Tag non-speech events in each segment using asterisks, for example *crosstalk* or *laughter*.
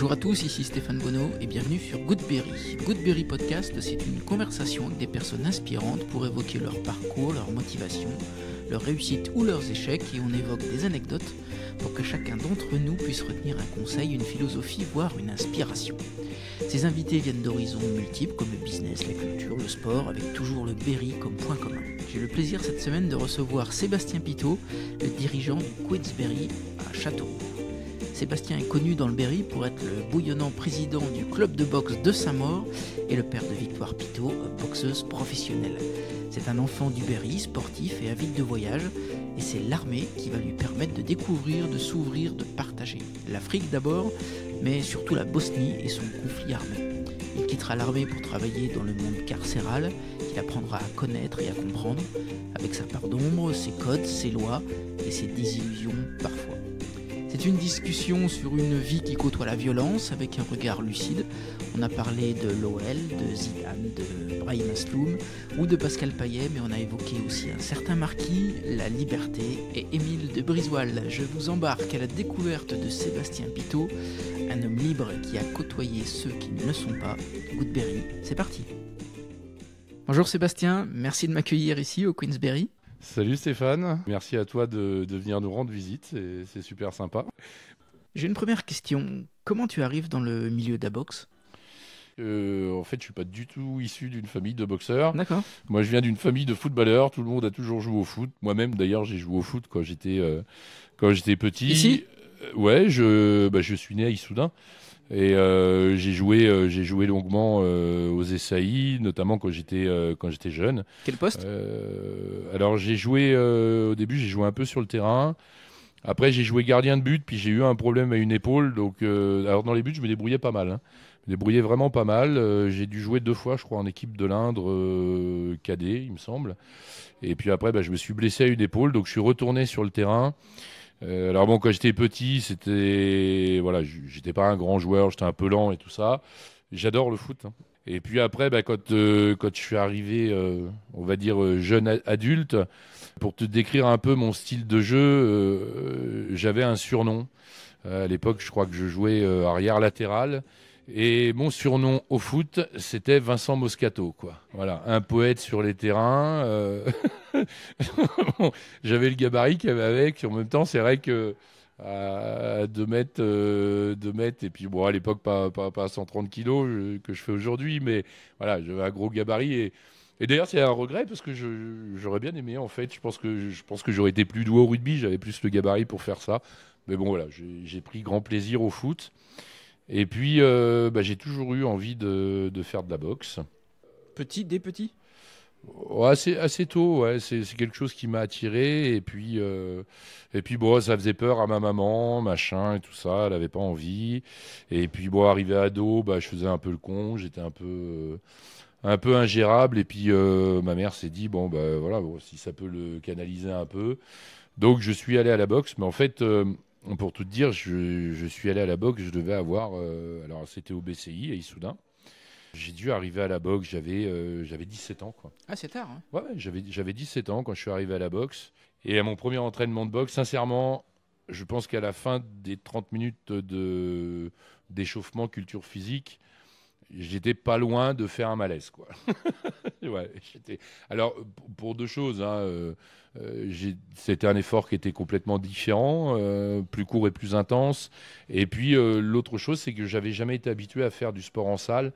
Bonjour à tous, ici Stéphane Bonneau et bienvenue sur Goodberry. Goodberry Podcast, c'est une conversation avec des personnes inspirantes pour évoquer leur parcours, leur motivation, leur réussite ou leurs échecs et on évoque des anecdotes pour que chacun d'entre nous puisse retenir un conseil, une philosophie, voire une inspiration. Ces invités viennent d'horizons multiples comme le business, la culture, le sport, avec toujours le Berry comme point commun. J'ai le plaisir cette semaine de recevoir Sébastien Pitot, le dirigeant du Queensberry à Châteauroux. Sébastien est connu dans le Berry pour être le bouillonnant président du club de boxe de Saint-Maur et le père de Victoire Pitot, boxeuse professionnelle. C'est un enfant du Berry, sportif et avide de voyage, et c'est l'armée qui va lui permettre de découvrir, de s'ouvrir, de partager. L'Afrique d'abord, mais surtout la Bosnie et son conflit armé. Il quittera l'armée pour travailler dans le monde carcéral, qu'il apprendra à connaître et à comprendre, avec sa part d'ombre, ses codes, ses lois et ses désillusions parfois. C'est une discussion sur une vie qui côtoie la violence avec un regard lucide. On a parlé de Lowell, de Zidane, de Brahim Asloum ou de Pascal Payet, mais on a évoqué aussi un certain marquis, la liberté et Émile de Brisoal. Je vous embarque à la découverte de Sébastien Pitot, un homme libre qui a côtoyé ceux qui ne le sont pas. Goodberry, c'est parti. Bonjour Sébastien, merci de m'accueillir ici au Queensberry. Salut Stéphane, merci à toi de, venir nous rendre visite, c'est super sympa. J'ai une première question. Comment tu arrives dans le milieu de la boxe euh, en fait, je ne suis pas du tout issu d'une famille de boxeurs. D'accord. Moi, je viens d'une famille de footballeurs. Tout le monde a toujours joué au foot. Moi-même, d'ailleurs, j'ai joué au foot quand j'étais euh, quand j'étais petit. Ici. Euh, ouais, je bah, je suis né à Issoudun. Et euh, j'ai joué, euh, j'ai joué longuement euh, aux SAI, notamment quand j'étais quand j'étais jeune. Quel poste Alors j'ai joué au début, j'ai joué un peu sur le terrain. Après j'ai joué gardien de but, puis j'ai eu un problème à une épaule. Donc alors dans les buts, je me débrouillais pas mal. Hein. Je me débrouillais vraiment pas mal. j'ai dû jouer deux fois, je crois, en équipe de l'Indre cadet, il me semble. Et puis après, bah, je me suis blessé à une épaule, donc je suis retourné sur le terrain. Euh, alors bon, quand j'étais petit, c'était voilà, j'étais pas un grand joueur, j'étais un peu lent et tout ça. J'adore le foot. Hein. Et puis après, bah, quand, euh, quand je suis arrivé, euh, on va dire jeune adulte, pour te décrire un peu mon style de jeu, j'avais un surnom. à l'époque, je crois que je jouais arrière latéral. Et mon surnom au foot, c'était Vincent Moscato, quoi. Voilà, un poète sur les terrains. Euh, *laughs* j'avais le gabarit qu'il y avait avec. En même temps, c'est vrai que à 2 euh, mètres, et puis bon, à l'époque, pas, pas, 130 kilos euh, que je fais aujourd'hui, mais voilà, j'avais un gros gabarit. Et, d'ailleurs, c'est un regret parce que j'aurais bien aimé, en fait. Je pense que je pense que j'aurais été plus doué au rugby, j'avais plus le gabarit pour faire ça. Mais bon, voilà, j'ai pris grand plaisir au foot. Et puis, euh, bah, j'ai toujours eu envie de, de, faire de la boxe. Petit, dès petit ouais, oh, assez, assez tôt, ouais. c'est, quelque chose qui m'a attiré. Et puis, euh, et puis bon, ça faisait peur à ma maman, machin et tout ça. Elle n'avait pas envie. Et puis, bon, arrivé ado, bah, je faisais un peu le con. J'étais un peu. Euh, un peu ingérable et puis ma mère s'est dit bon bah voilà si ça peut le canaliser un peu donc je suis allé à la boxe mais en fait pour tout dire, je, suis allé à la boxe, je devais avoir. Euh, alors, c'était au BCI à Issoudun. J'ai dû arriver à la boxe, j'avais euh, j'avais 17 ans. Quoi. Ah, c'est tard. Hein. Ouais, j'avais 17 ans quand je suis arrivé à la boxe. Et à mon premier entraînement de boxe, sincèrement, je pense qu'à la fin des 30 minutes d'échauffement culture physique, j'étais pas loin de faire un malaise. quoi. *laughs* *laughs* Alors, pour deux choses, hein, euh, euh, c'était un effort qui était complètement différent, euh, plus court et plus intense. Et puis, l'autre chose, c'est que j'avais jamais été habitué à faire du sport en salle.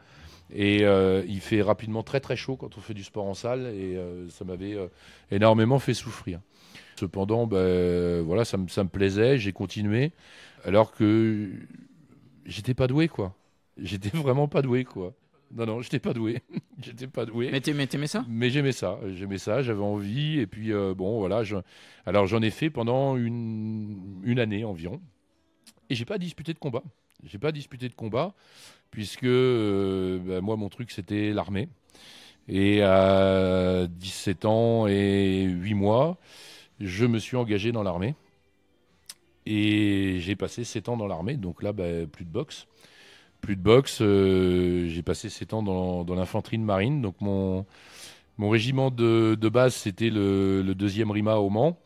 Et il fait rapidement très très chaud quand on fait du sport en salle et ça m'avait énormément fait souffrir. Cependant, ben, voilà, ça, ça me plaisait, j'ai continué, alors que j'étais pas doué, quoi. J'étais *laughs* vraiment pas doué, quoi. Non, non, j'étais pas doué. *laughs* j'étais pas doué. Mais t'aimais ça Mais j'aimais ça. J'aimais ça, j'avais envie. Et puis, euh, bon, voilà. Alors, j'en ai fait pendant une, une année environ. Et j'ai pas disputé de combat. J'ai pas disputé de combat, puisque euh, bah, moi, mon truc, c'était l'armée. Et à 17 ans et 8 mois, je me suis engagé dans l'armée. Et j'ai passé 7 ans dans l'armée, donc là, bah, plus de boxe plus de boxe. Euh, j'ai passé 7 ans dans, l'infanterie de marine. Donc mon, mon régiment de, base, c'était le, le, deuxième RIMA au Mans.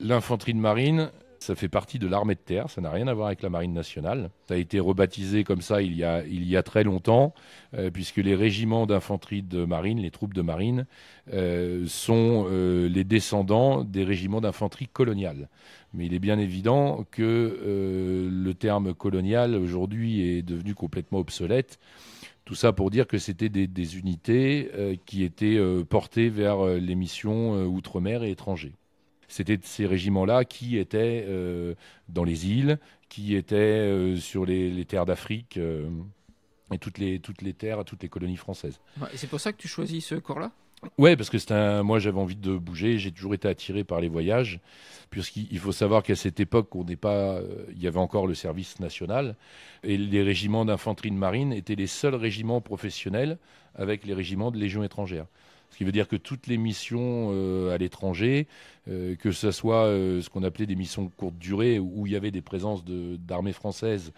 L'infanterie de marine, ça fait partie de l'armée de terre, ça n'a rien à voir avec la marine nationale. Ça a été rebaptisé comme ça il y a, très longtemps, euh, puisque les régiments d'infanterie de marine, les troupes de marine, euh, sont euh, les descendants des régiments d'infanterie coloniale. Mais il est bien évident que le terme colonial aujourd'hui est devenu complètement obsolète. Tout ça pour dire que c'était des, unités qui étaient portées vers les missions outre-mer et étrangers. C'était ces régiments-là qui étaient euh, dans les îles, qui étaient euh, sur les, terres d'Afrique euh, et toutes les, toutes les terres, toutes les colonies françaises. Et c'est pour ça que tu choisis ce corps-là Ouais, parce que c'est Moi, j'avais envie de bouger. J'ai toujours été attiré par les voyages, puisqu'il faut savoir qu'à cette époque, on pas. Il y avait encore le service national, et les régiments d'infanterie de marine étaient les seuls régiments professionnels avec les régiments de légion étrangère. Ce qui veut dire que toutes les missions euh, à l'étranger, euh, que ce soit euh, ce qu'on appelait des missions de courte durée, où il y avait des présences d'armées françaises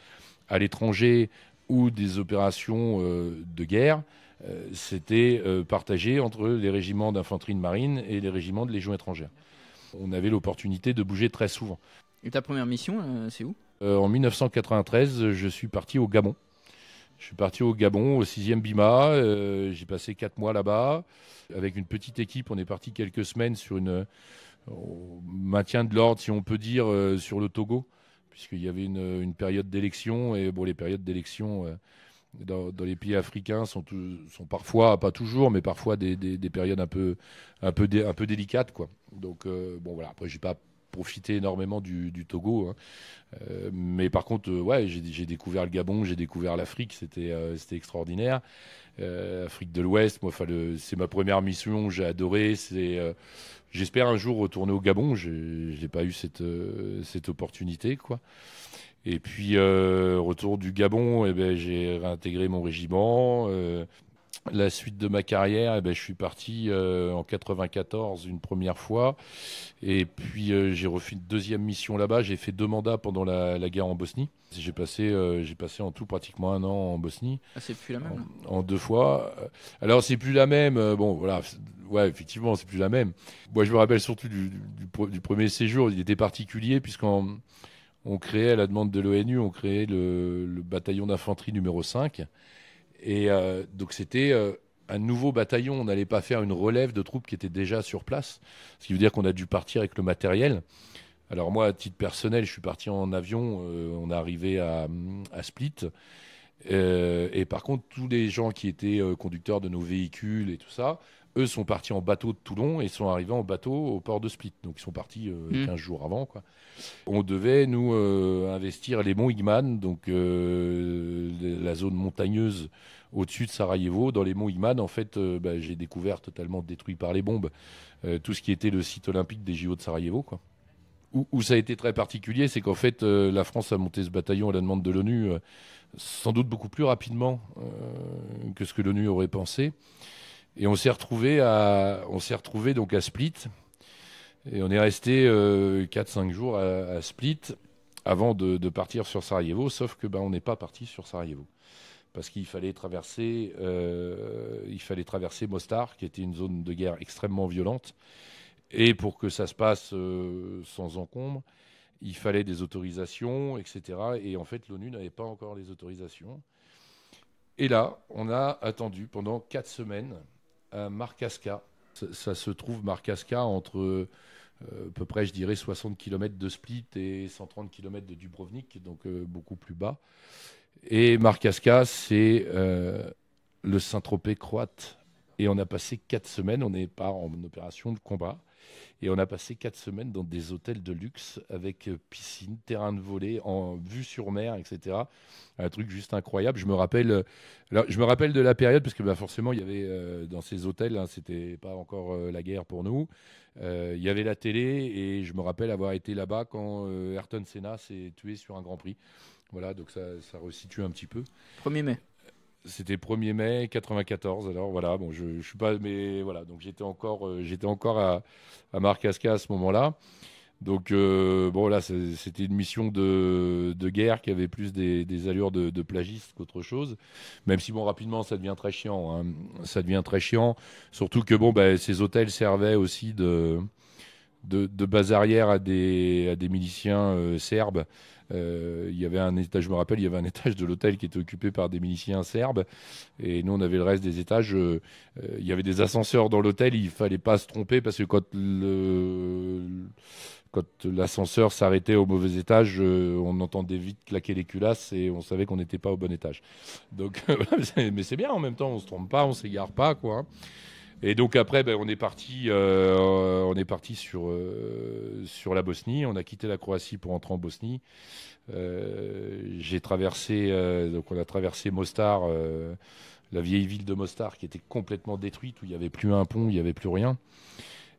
à l'étranger ou des opérations de guerre, c'était partagé entre les régiments d'infanterie de marine et les régiments de légion étrangère. On avait l'opportunité de bouger très souvent. Et ta première mission, c'est où En 1993, je suis parti au Gabon. Je suis parti au Gabon, au 6e Bima. Euh, j'ai passé 4 mois là-bas. Avec une petite équipe, on est parti quelques semaines sur une maintien de l'ordre, si on peut dire, euh, sur le Togo, puisqu'il y avait une, période d'élection. Et bon, les périodes d'élection euh, dans, les pays africains sont, parfois, pas toujours, mais parfois des, périodes un peu, délicates. Quoi. Donc, bon, voilà. Après, j'ai pas profiter énormément du, Togo. Hein. Euh, mais par contre, euh, ouais, j'ai découvert le Gabon, j'ai découvert l'Afrique, c'était euh, extraordinaire. Afrique de l'Ouest, c'est ma première mission, j'ai adoré. J'espère un jour retourner au Gabon, je n'ai pas eu cette, cette opportunité. quoi. Et puis, retour du Gabon, eh ben, j'ai réintégré mon régiment la suite de ma carrière, eh ben, je suis parti euh, en 94 une première fois, et puis euh, j'ai refait une deuxième mission là-bas. J'ai fait deux mandats pendant la, guerre en Bosnie. J'ai passé, euh, passé en tout pratiquement un an en Bosnie. Ah, c'est plus la même. Hein. En, deux fois. Alors c'est plus la même. bon, voilà. Ouais, effectivement, c'est plus la même. Moi, je me rappelle surtout du, premier séjour. Il était particulier puisqu'on on créait, à la demande de l'ONU, on créait le, le bataillon d'infanterie numéro 5. Et euh, donc c'était euh, un nouveau bataillon. On n'allait pas faire une relève de troupes qui étaient déjà sur place, ce qui veut dire qu'on a dû partir avec le matériel. Alors moi, à titre personnel, je suis parti en avion. Euh, on est arrivé à, Split. et par contre, tous les gens qui étaient conducteurs de nos véhicules et tout ça, eux sont partis en bateau de Toulon et sont arrivés en bateau au port de Split. Donc ils sont partis 15 mmh. jours avant. Quoi. On devait, nous, euh, investir les monts Igman, donc euh, la zone montagneuse au-dessus de Sarajevo, dans les monts Igman, en fait, euh, bah, j'ai découvert totalement détruit par les bombes tout ce qui était le site olympique des JO de Sarajevo. Quoi. Où, ça a été très particulier, c'est qu'en fait, la France a monté ce bataillon à la demande de l'ONU sans doute beaucoup plus rapidement que ce que l'ONU aurait pensé. Et on s'est retrouvé à, on s'est retrouvé donc à Split, et on est resté 4-5 euh, jours à, Split avant de, partir sur Sarajevo, sauf que ben, on n'est pas parti sur Sarajevo. Parce qu'il fallait traverser, euh, fallait traverser Mostar, qui était une zone de guerre extrêmement violente. Et pour que ça se passe euh, sans encombre, il fallait des autorisations, etc. Et en fait, l'ONU n'avait pas encore les autorisations. Et là, on a attendu pendant quatre semaines à Marcasca, ça, se trouve, Marcasca, entre euh, à peu près, je dirais, 60 km de Split et 130 km de Dubrovnik, donc euh, beaucoup plus bas. Et Marcasca, c'est euh, le Saint-Tropez croate. Et on a passé quatre semaines, on n'est pas en opération de combat. Et on a passé quatre semaines dans des hôtels de luxe avec euh, piscine, terrain de volée, en vue sur mer, etc. Un truc juste incroyable. Je me rappelle, euh, je me rappelle de la période parce que bah, forcément il y avait euh, dans ces hôtels, hein, ce n'était pas encore la guerre pour nous. il y avait la télé et je me rappelle avoir été là-bas quand Ayrton Senna s'est tué sur un Grand Prix. Voilà, donc ça, ça resitue un petit peu. 1er mai. C'était 1er mai 94. Alors voilà, bon, je, suis pas, mais voilà, donc j'étais encore, euh, j'étais encore à, à Marcasca à ce moment-là. Donc euh, bon, là, c'était une mission de, guerre qui avait plus des, allures de, de plagiste qu'autre chose. Même si bon, rapidement, ça devient très chiant. Hein. Ça devient très chiant, surtout que bon, ben, ces hôtels servaient aussi de de, base arrière à des, miliciens euh, serbes euh, il y avait un étage, je me rappelle, il y avait un étage de l'hôtel qui était occupé par des miliciens serbes. Et nous, on avait le reste des étages. Euh, euh, il y avait des ascenseurs dans l'hôtel. Il fallait pas se tromper parce que quand le quand l'ascenseur s'arrêtait au mauvais étage, on entendait vite claquer les culasses et on savait qu'on n'était pas au bon étage. Donc, *laughs* mais c'est bien en même temps, on se trompe pas, on s'égare pas, quoi. Hein. Et donc après, ben, on est parti, euh, on est parti sur, euh, sur la Bosnie. On a quitté la Croatie pour entrer en Bosnie. Euh, j'ai traversé, donc on a traversé Mostar, la vieille ville de Mostar qui était complètement détruite, où il n'y avait plus un pont, il n'y avait plus rien.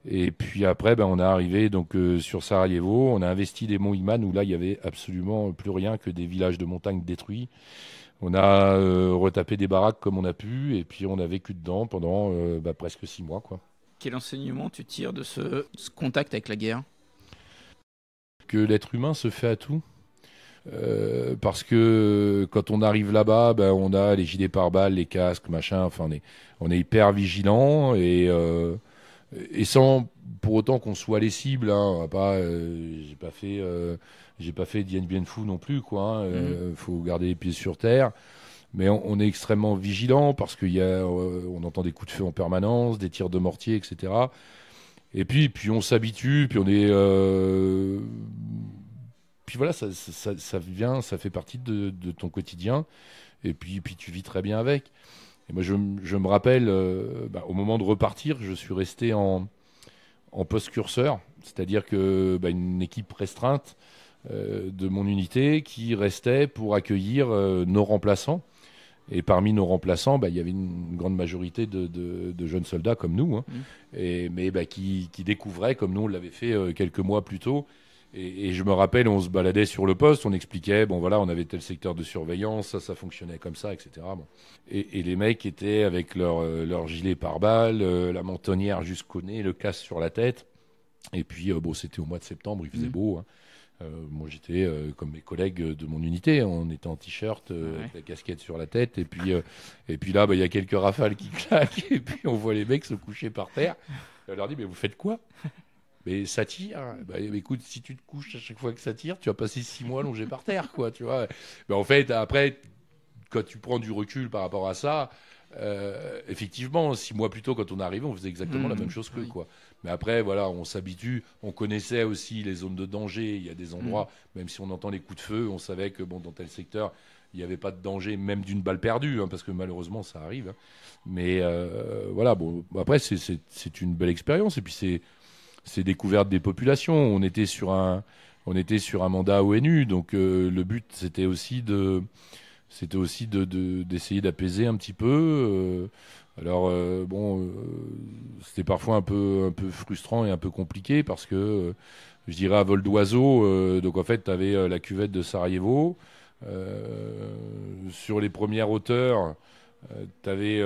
Et puis après, ben, on est arrivé donc sur Sarajevo. On a investi des monts Iman où là, il n'y avait absolument plus rien que des villages de montagne détruits. On a euh, retapé des baraques comme on a pu, et puis on a vécu dedans pendant euh, bah, presque six mois. Quoi. Quel enseignement tu tires de ce, contact avec la guerre Que l'être humain se fait à tout. Euh, parce que quand on arrive là-bas, bah, on a les gilets pare-balles, les casques, machin. Enfin, on est, hyper vigilant et sans pour autant qu'on soit les cibles. Hein, on pas, j'ai pas fait j'ai pas fait Dien Bien Phu non plus, quoi. Hein. Euh, mm. Faut garder les pieds sur terre. Mais on, est extrêmement vigilant parce qu'il y a, euh, on entend des coups de feu en permanence, des tirs de mortier, etc. Et puis, puis on s'habitue, puis on est. Euh, puis voilà, ça, vient, ça fait partie de, ton quotidien. Et puis, puis tu vis très bien avec. Et moi, je, me rappelle, bah, au moment de repartir, je suis resté en, en post-curseur, c'est-à-dire que bah, une équipe restreinte euh, de mon unité qui restait pour accueillir euh, nos remplaçants. Et parmi nos remplaçants, bah, il y avait une grande majorité de, jeunes soldats comme nous, hein. mmh. mais bah, qui, découvraient, comme nous on l'avait fait euh, quelques mois plus tôt. Et, je me rappelle, on se baladait sur le poste, on expliquait, bon voilà, on avait tel secteur de surveillance, ça, fonctionnait comme ça, etc. Et, les mecs étaient avec leur, leur gilet pare-balles, la mentonnière jusqu'au nez, le casque sur la tête. Et puis, bon, c'était au mois de septembre, il faisait mmh. beau. Hein. Euh, moi, j'étais euh, comme mes collègues de mon unité, on était en t-shirt, euh, la casquette sur la tête, et puis, et puis là, bah, il y a quelques rafales qui *laughs* claquent, et puis on voit les mecs se coucher par terre. Et on leur dit, mais vous faites quoi mais ça tire. Bah, écoute, si tu te couches à chaque fois que ça tire, tu vas passer six mois allongé par terre, quoi. Tu vois. Mais en fait, après, quand tu prends du recul par rapport à ça, effectivement, six mois plus tôt, quand on arrivé, on faisait exactement la mm. même chose que quoi. Mais après, voilà, on s'habitue. On connaissait aussi les zones de danger. Il y a des mm. endroits, même si on entend les coups de feu, on savait que bon, dans tel secteur, il n'y avait pas de danger, même d'une balle perdue, hein, parce que malheureusement, ça arrive. Hein. Mais euh, voilà, bon, après, c'est une belle expérience. Et puis, c'est découverte des populations. On était sur un, on était sur un mandat ONU, donc euh, le but c'était aussi de, d'essayer d'apaiser un petit peu. Euh, alors euh, bon, euh, c'était parfois un peu un peu frustrant et un peu compliqué parce que euh, je dirais à vol d'oiseau. donc en fait, tu avais la cuvette de Sarajevo sur les premières hauteurs. tu avais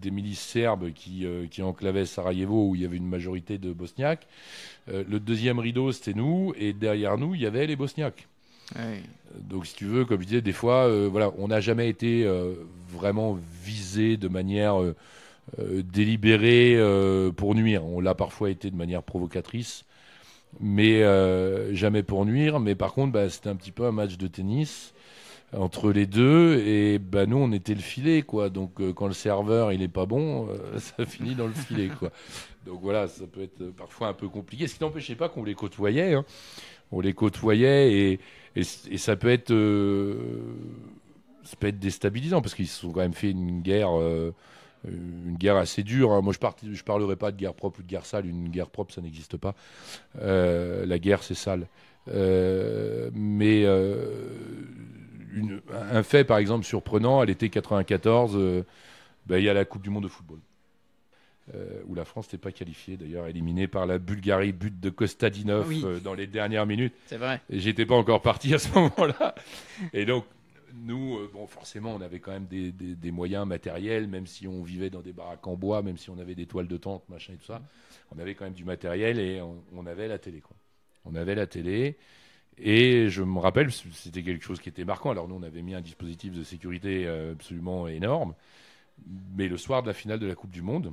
des milices serbes qui, qui, enclavaient Sarajevo où il y avait une majorité de Bosniaques. le deuxième rideau, c'était nous, et derrière nous, il y avait les Bosniaques. Donc, si tu veux, comme je disais, des fois, euh, voilà, on n'a jamais été euh, vraiment visé de manière euh, délibérée pour nuire. On l'a parfois été de manière provocatrice, mais jamais pour nuire. Mais par contre, bah, c'était un petit peu un match de tennis entre les deux et bah, nous on était le filet quoi donc quand le serveur il n'est pas bon *laughs* ça finit dans le filet quoi donc voilà ça peut être parfois un peu compliqué ce qui n'empêchait pas qu'on les côtoyait hein. on les côtoyait et, et, ça peut être. Euh, peut être déstabilisant parce qu'ils se sont quand même fait une guerre euh, une guerre assez dure. Hein. Moi, je ne je parlerai pas de guerre propre ou de guerre sale. Une guerre propre, ça n'existe pas. Euh, la guerre, c'est sale. mais un fait, par exemple, surprenant, à l'été 94, bah, il y a la Coupe du Monde de football. Euh, où la France n'était pas qualifiée, d'ailleurs éliminée par la Bulgarie, but de Kostadinov euh, dans les dernières minutes. C'est vrai. J'étais pas encore parti à ce *laughs* moment-là. Et donc, nous, euh, bon, forcément, on avait quand même des, moyens matériels, même si on vivait dans des baraques en bois, même si on avait des toiles de tente, machin et tout ça. Mm. On avait quand même du matériel et on, on avait la télé. Quoi. On avait la télé. Et je me rappelle, c'était quelque chose qui était marquant. Alors nous, on avait mis un dispositif de sécurité absolument énorme. Mais le soir de la finale de la Coupe du Monde,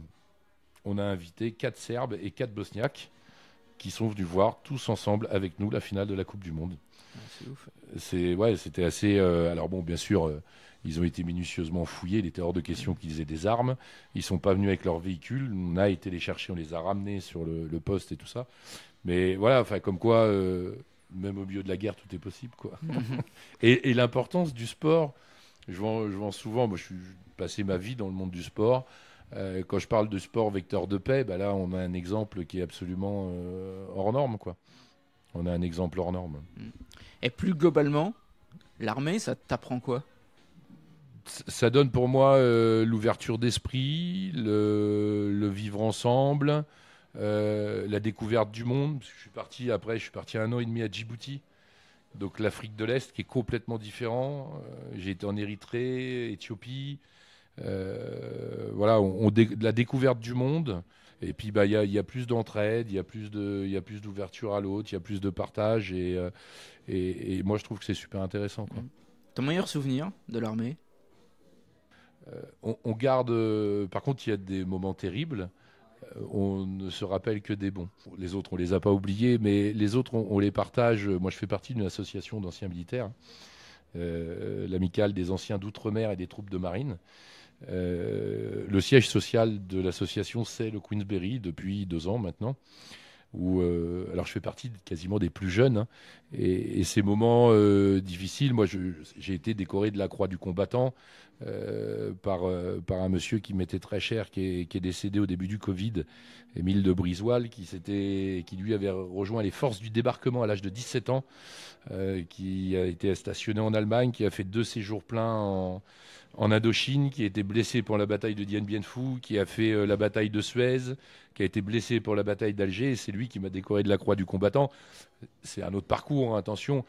on a invité quatre Serbes et quatre Bosniaques qui sont venus voir tous ensemble avec nous la finale de la Coupe du Monde. Ah, c'est ouf. ouais, c'était assez. Euh, alors bon, bien sûr, euh, ils ont été minutieusement fouillés. Il était hors de question qu'ils aient des armes. Ils ne sont pas venus avec leurs véhicules. On a été les chercher, on les a ramenés sur le, poste et tout ça. Mais voilà, comme quoi, euh, même au milieu de la guerre, tout est possible, mhm. *laughs* et, l'importance du sport. Je je vends souvent. Moi, je suis passé ma vie dans le monde du sport. Euh, quand je parle de sport vecteur de paix, bah là, on a un exemple qui est absolument euh, hors norme. Quoi. On a un exemple hors norme. Mm. Et plus globalement, l'armée, ça t'apprend quoi ça donne pour moi euh, l'ouverture d'esprit, le, vivre ensemble, la découverte du monde. je suis parti après, je suis parti un an et demi à Djibouti, donc l'Afrique de l'Est qui est complètement différent. j'ai été en Érythrée, Éthiopie, euh, voilà, on, la découverte du monde. Et puis, bah, il y, a, y a plus d'entraide, il y a plus d'ouverture à l'autre, il y a plus de partage. Et, euh, moi, je trouve que c'est super intéressant. Ton meilleur souvenir de l'armée euh, on, garde. par contre, il y a des moments terribles. on ne se rappelle que des bons. Les autres, on les a pas oubliés, mais les autres, on, on les partage. Moi, je fais partie d'une association d'anciens militaires, l'amicale des anciens d'outre-mer et des troupes de marine. Euh, le siège social de l'association, c'est le Queensberry depuis deux ans maintenant. Où, euh, alors je fais partie quasiment des plus jeunes hein, et, ces moments euh, difficiles. Moi, j'ai été décoré de la Croix du combattant par, par un monsieur qui m'était très cher, qui est, décédé au début du Covid, Émile de Brisoile, qui s'était, qui lui avait rejoint les forces du débarquement à l'âge de 17 ans, qui a été stationné en Allemagne, qui a fait deux séjours pleins en en Indochine, qui a été blessé pour la bataille de Dien Bien Phu, qui a fait euh, la bataille de Suez, qui a été blessé pour la bataille d'Alger. C'est lui qui m'a décoré de la croix du combattant. C'est un autre parcours, hein, attention.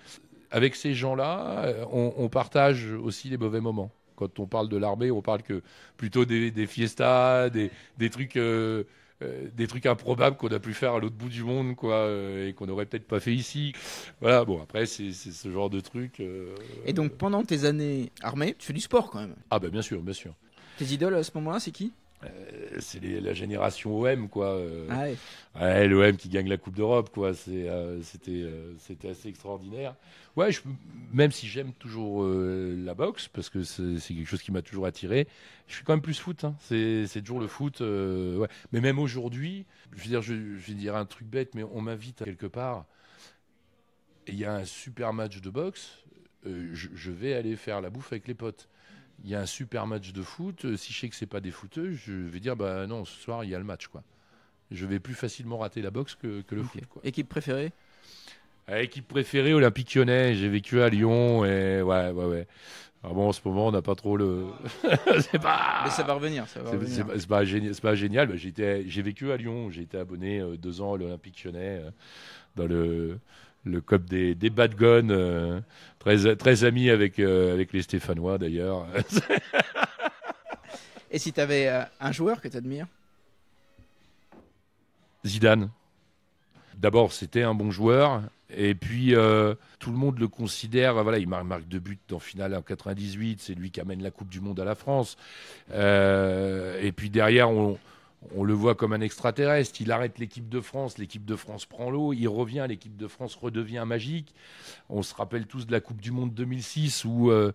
Avec ces gens-là, euh, on, partage aussi les mauvais moments. Quand on parle de l'armée, on parle que plutôt des, fiestas, des, trucs. Euh, euh, des trucs improbables qu'on a pu faire à l'autre bout du monde, quoi, euh, et qu'on n'aurait peut-être pas fait ici. Voilà, bon, après, c'est ce genre de trucs euh, Et donc, pendant tes années armées, tu fais du sport quand même Ah, bah, bien sûr, bien sûr. Tes idoles à ce moment-là, c'est qui euh, c'est la génération OM quoi. Euh. Ah l'OM qui gagne la Coupe d'Europe quoi. Euh, c'était, assez extraordinaire. Ouais, même si j'aime toujours la boxe parce que c'est, quelque chose qui m'a toujours attiré, je suis quand même plus foot. Hein. C'est, toujours le foot. Ouais. Mais même aujourd'hui, je veux dire, je, vais dire un truc bête, mais on m'invite quelque part. Il y a un super match de boxe. je, vais aller faire la bouffe avec les potes il y a un super match de foot. Euh, si je sais que c'est pas des footeux, je vais dire bah non, ce soir il y a le match quoi. Je vais plus facilement rater la boxe que, le foot. Équipe préférée ah, Équipe préférée Olympique Lyonnais. J'ai vécu à Lyon et ouais ouais ouais. Ah bon, en ce moment, on n'a pas trop le. *laughs* Mais ça va revenir. Ça c'est, pas, génial. Pas bah, génial. j'ai vécu à Lyon. J'ai été abonné euh, deux ans à l'Olympique Lyonnais euh, dans le le cop des, des bad euh, très, très ami avec, euh, avec les Stéphanois d'ailleurs. *laughs* Et si tu avais euh, un joueur que tu admires Zidane. D'abord, c'était un bon joueur. Et puis, tout le monde le considère. Voilà, il marque deux buts en finale en 98. C'est lui qui amène la Coupe du Monde à la France. et puis derrière, on, on le voit comme un extraterrestre. Il arrête l'équipe de France, l'équipe de France prend l'eau, il revient, l'équipe de France redevient magique. On se rappelle tous de la Coupe du Monde 2006 où, euh,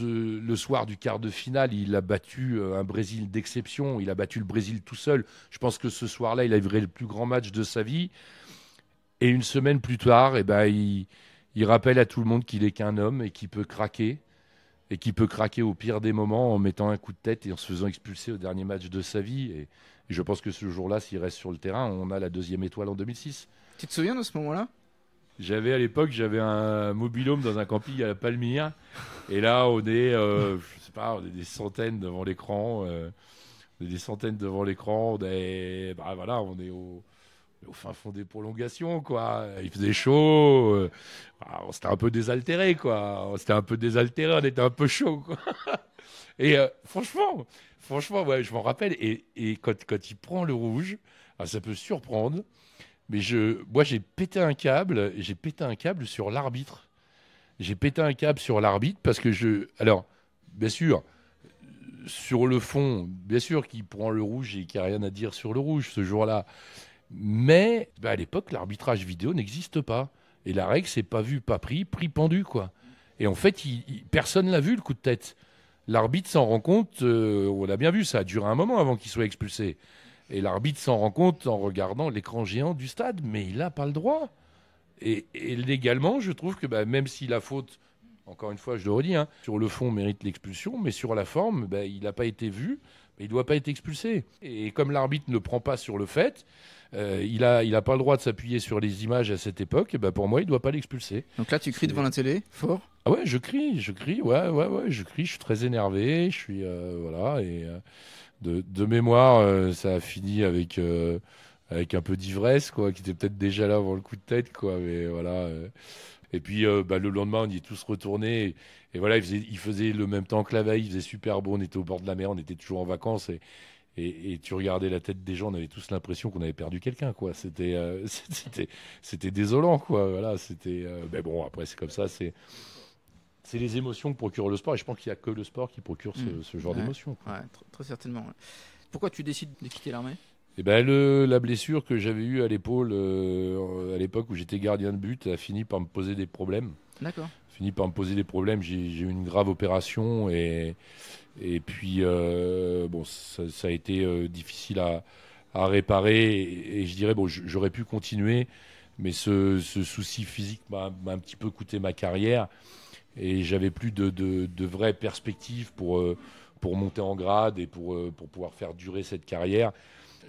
le soir du quart de finale, il a battu euh, un Brésil d'exception. Il a battu le Brésil tout seul. Je pense que ce soir-là, il a livré le plus grand match de sa vie. Et une semaine plus tard, eh ben, il, rappelle à tout le monde qu'il est qu'un homme et qu'il peut craquer et qui peut craquer au pire des moments en mettant un coup de tête et en se faisant expulser au dernier match de sa vie. Et, je pense que ce jour-là, s'il reste sur le terrain, on a la deuxième étoile en 2006. Tu te souviens de ce moment-là J'avais à l'époque, j'avais un mobilhome dans un camping à la Palmyre. Et là, on est, euh, je sais pas, euh, des centaines devant l'écran. on est des centaines devant l'écran. voilà, on est au au fin fond des prolongations, quoi. Il faisait chaud, euh, ah, on s'était un peu désaltéré, quoi. On un peu désaltéré, on était un peu chaud, quoi. *laughs* Et euh, franchement, franchement, ouais, je m'en rappelle. Et, et, quand, il prend le rouge, ah, ça peut surprendre, mais je, moi, j'ai pété un câble, j'ai pété un câble sur l'arbitre. J'ai pété un câble sur l'arbitre parce que je, alors, bien sûr, sur le fond, bien sûr qu'il prend le rouge et qu'il n'y a rien à dire sur le rouge ce jour-là. Mais bah, à l'époque, l'arbitrage vidéo n'existe pas. Et la règle, c'est pas vu, pas pris, pris pendu, quoi. Et en fait, il, personne l'a vu le coup de tête. L'arbitre s'en rend compte, euh, on l'a bien vu, ça a duré un moment avant qu'il soit expulsé. Et l'arbitre s'en rend compte en regardant l'écran géant du stade, mais il n'a pas le droit. Et, légalement, je trouve que bah, même si la faute, encore une fois, je le redis, hein, sur le fond mérite l'expulsion, mais sur la forme, bah, il n'a pas été vu il ne doit pas être expulsé. Et comme l'arbitre ne prend pas sur le fait, euh, il n'a il pas le droit de s'appuyer sur les images à cette époque, et ben pour moi, il ne doit pas l'expulser. Donc là, tu cries devant la télé, fort Ah ouais, je crie, je crie, ouais, ouais, ouais, je crie, je suis très énervé, je suis. Euh, voilà, et euh, de, mémoire, ça a fini avec. avec un peu d'ivresse, quoi, qui était peut-être déjà là avant le coup de tête, quoi, mais voilà. Et puis, bah, le lendemain, on y est tous retournés. Et voilà, il faisait, le même temps que la veille, il faisait super beau, on était au bord de la mer, on était toujours en vacances. Et, et, tu regardais la tête des gens, on avait tous l'impression qu'on avait perdu quelqu'un, quoi. C'était, euh, *laughs* c'était, c'était désolant, quoi. Voilà, c'était. mais euh, ben bon, après, c'est comme ça, c'est. C'est les émotions que procure le sport, et je pense qu'il n'y a que le sport qui procure ce, mmh. genre d'émotions. très certainement. Pourquoi tu décides de quitter l'armée eh ben la blessure que j'avais eue à l'épaule euh, à l'époque où j'étais gardien de but a fini par me poser des problèmes. D'accord fini par me poser des problèmes. J'ai eu une grave opération et, et puis, euh, bon, ça, a été euh, difficile à, à réparer. Et, je dirais, bon, j'aurais pu continuer, mais ce, ce souci physique m'a un petit peu coûté ma carrière. Et j'avais plus de, de, vraies perspectives pour, euh, pour monter en grade et pour, pour pouvoir faire durer cette carrière.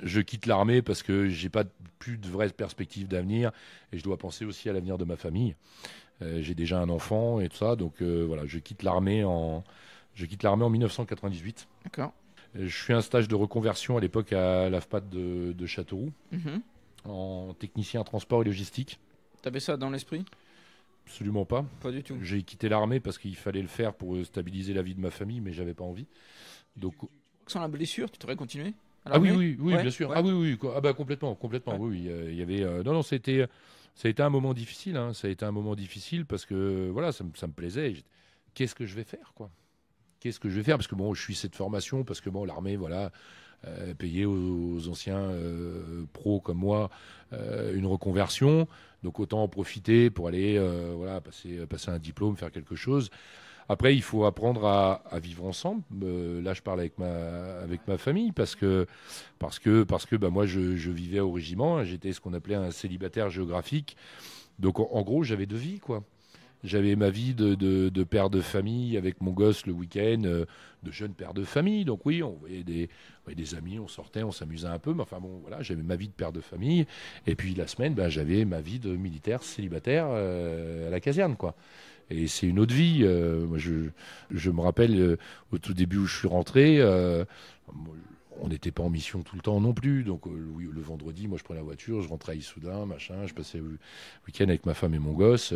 Je quitte l'armée parce que j'ai pas plus de vraies perspectives d'avenir et je dois penser aussi à l'avenir de ma famille. Euh, j'ai déjà un enfant et tout ça. Donc euh, voilà, je quitte l'armée en, je quitte l'armée en 1998. D'accord. Euh, je suis un stage de reconversion à l'époque à l'AFPAD de, Châteauroux, mhm. en technicien transport et logistique. T'avais ça dans l'esprit Absolument pas. Pas du tout. J'ai quitté l'armée parce qu'il fallait le faire pour stabiliser la vie de ma famille, mais j'avais pas envie. Donc sans la blessure, tu aurais continué ah, ah oui, oui, oui, bien sûr. Ah oui, oui, ah bah complètement, complètement. Oui, il y avait. non, non, c'était. Ça a été un moment difficile. Hein. Ça a été un moment difficile parce que voilà, ça, me plaisait. Qu'est-ce que je vais faire, quoi Qu'est-ce que je vais faire Parce que bon, je suis cette formation parce que bon, l'armée, voilà. Euh, aux, anciens euh, pros comme moi euh, une reconversion. Donc autant en profiter pour aller voilà, passer, passer un diplôme, faire quelque chose. Après, il faut apprendre à, vivre ensemble. Euh, là, je parle avec ma, avec ma famille parce que, parce que, parce que bah, moi, je, vivais au régiment. Hein. J'étais ce qu'on appelait un célibataire géographique. Donc, en, gros, j'avais deux vies, quoi. J'avais ma vie de, père de famille avec mon gosse le week-end, euh, de jeune père de famille. Donc oui, on voyait des, des amis, on sortait, on s'amusait un peu. Mais enfin bon, voilà, j'avais ma vie de père de famille. Et puis la semaine, bah, j'avais ma vie de militaire célibataire euh, à la caserne, quoi. Et c'est une autre vie. Euh, moi, je, me rappelle euh, au tout début où je suis rentré, euh, on n'était pas en mission tout le temps non plus. Donc le, vendredi, moi, je prenais la voiture, je rentrais à Issoudun, machin, je passais le week-end avec ma femme et mon gosse.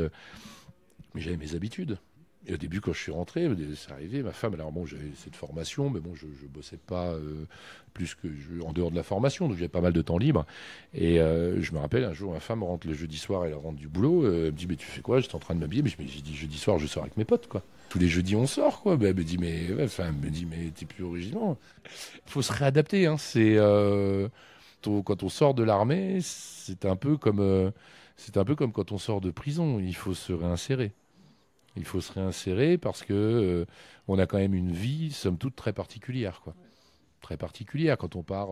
mais j'avais mes habitudes. Et au début, quand je suis rentré, euh, c'est arrivé, ma femme, alors bon, j'avais cette formation, mais bon, je, ne bossais pas euh, plus que en dehors de la formation, donc j'avais pas mal de temps libre. Et euh, je me rappelle, un jour, ma femme rentre le jeudi soir, elle rentre du boulot, elle me dit, mais tu fais quoi J'étais en train de m'habiller, mais j'ai dit, jeudi soir, je sors avec mes potes, quoi. Tous les jeudis, on sort, quoi. Ben, elle me dit, mais, enfin, elle me dit, mais t'es plus original. Faut se réadapter, hein. C'est, quand on sort de l'armée, c'est un peu comme, c'est un peu comme quand on sort de prison, il faut se réinsérer. Il faut se réinsérer parce que euh, on a quand même une vie, somme toute, très particulière. Quoi. Très particulière quand on part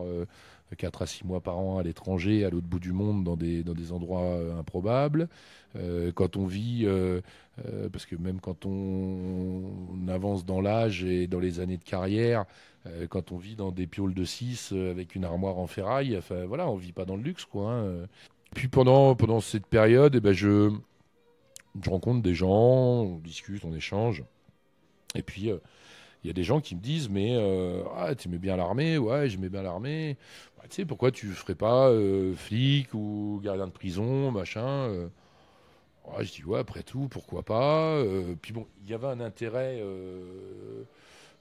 4 euh, à 6 mois par an à l'étranger, à l'autre bout du monde, dans des, dans des endroits euh, improbables. quand on vit, parce que même quand on, avance dans l'âge et dans les années de carrière, quand on vit dans des pioles de 6 avec une armoire en ferraille, enfin voilà, on vit pas dans le luxe. Quoi, hein. Puis pendant, pendant cette période, eh ben, je, je rencontre des gens, on discute, on échange. Et puis, euh, il y a des gens qui me disent Mais euh, ah, bien l'armée Ouais, j'aimais bien l'armée. Bah, tu sais, pourquoi tu ferais pas euh, flic ou gardien de prison, machin euh. Je dis Ouais, après tout, pourquoi pas Puis bon, il y avait un intérêt.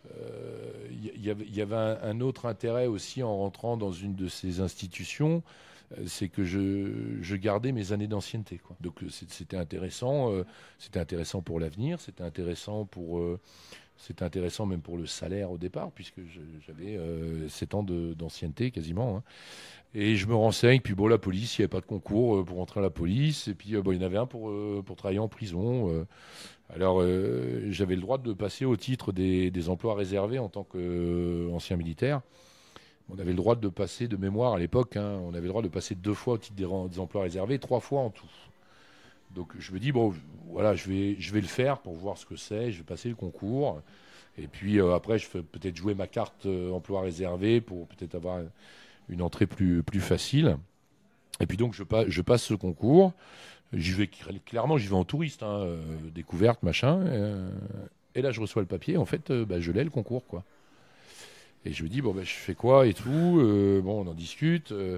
il y, avait, un, un autre intérêt aussi en rentrant dans une de ces institutions, euh, c'est que je, gardais mes années d'ancienneté. Donc euh, c'était intéressant, euh, c'était intéressant pour l'avenir, c'était intéressant intéressant même pour le salaire au départ puisque j'avais 7 ans d'ancienneté quasiment. Hein. Et je me renseigne, puis bon la police, il n'y avait pas de concours pour entrer à la police, et puis il y en avait un pour, travailler en prison. Alors j'avais le droit de passer au titre des emplois réservés en tant qu'ancien militaire. On avait le droit de passer, de mémoire à l'époque, hein. on avait le droit de passer deux fois au titre des, emplois réservés, trois fois en tout. Donc je me dis, bon, voilà, je vais, le faire pour voir ce que c'est, je vais passer le concours. Et puis euh, après, je vais peut-être jouer ma carte euh, emploi réservé pour peut-être avoir une entrée plus, facile. Et puis donc, je, passe ce concours. J'y vais clairement, j'y vais en touriste, hein, euh, découverte, machin. et là, je reçois le papier. En fait, bah, je l'ai le concours, quoi. Et je me dis, bon, ben, je fais quoi et tout. Euh, bon, on en discute. Euh,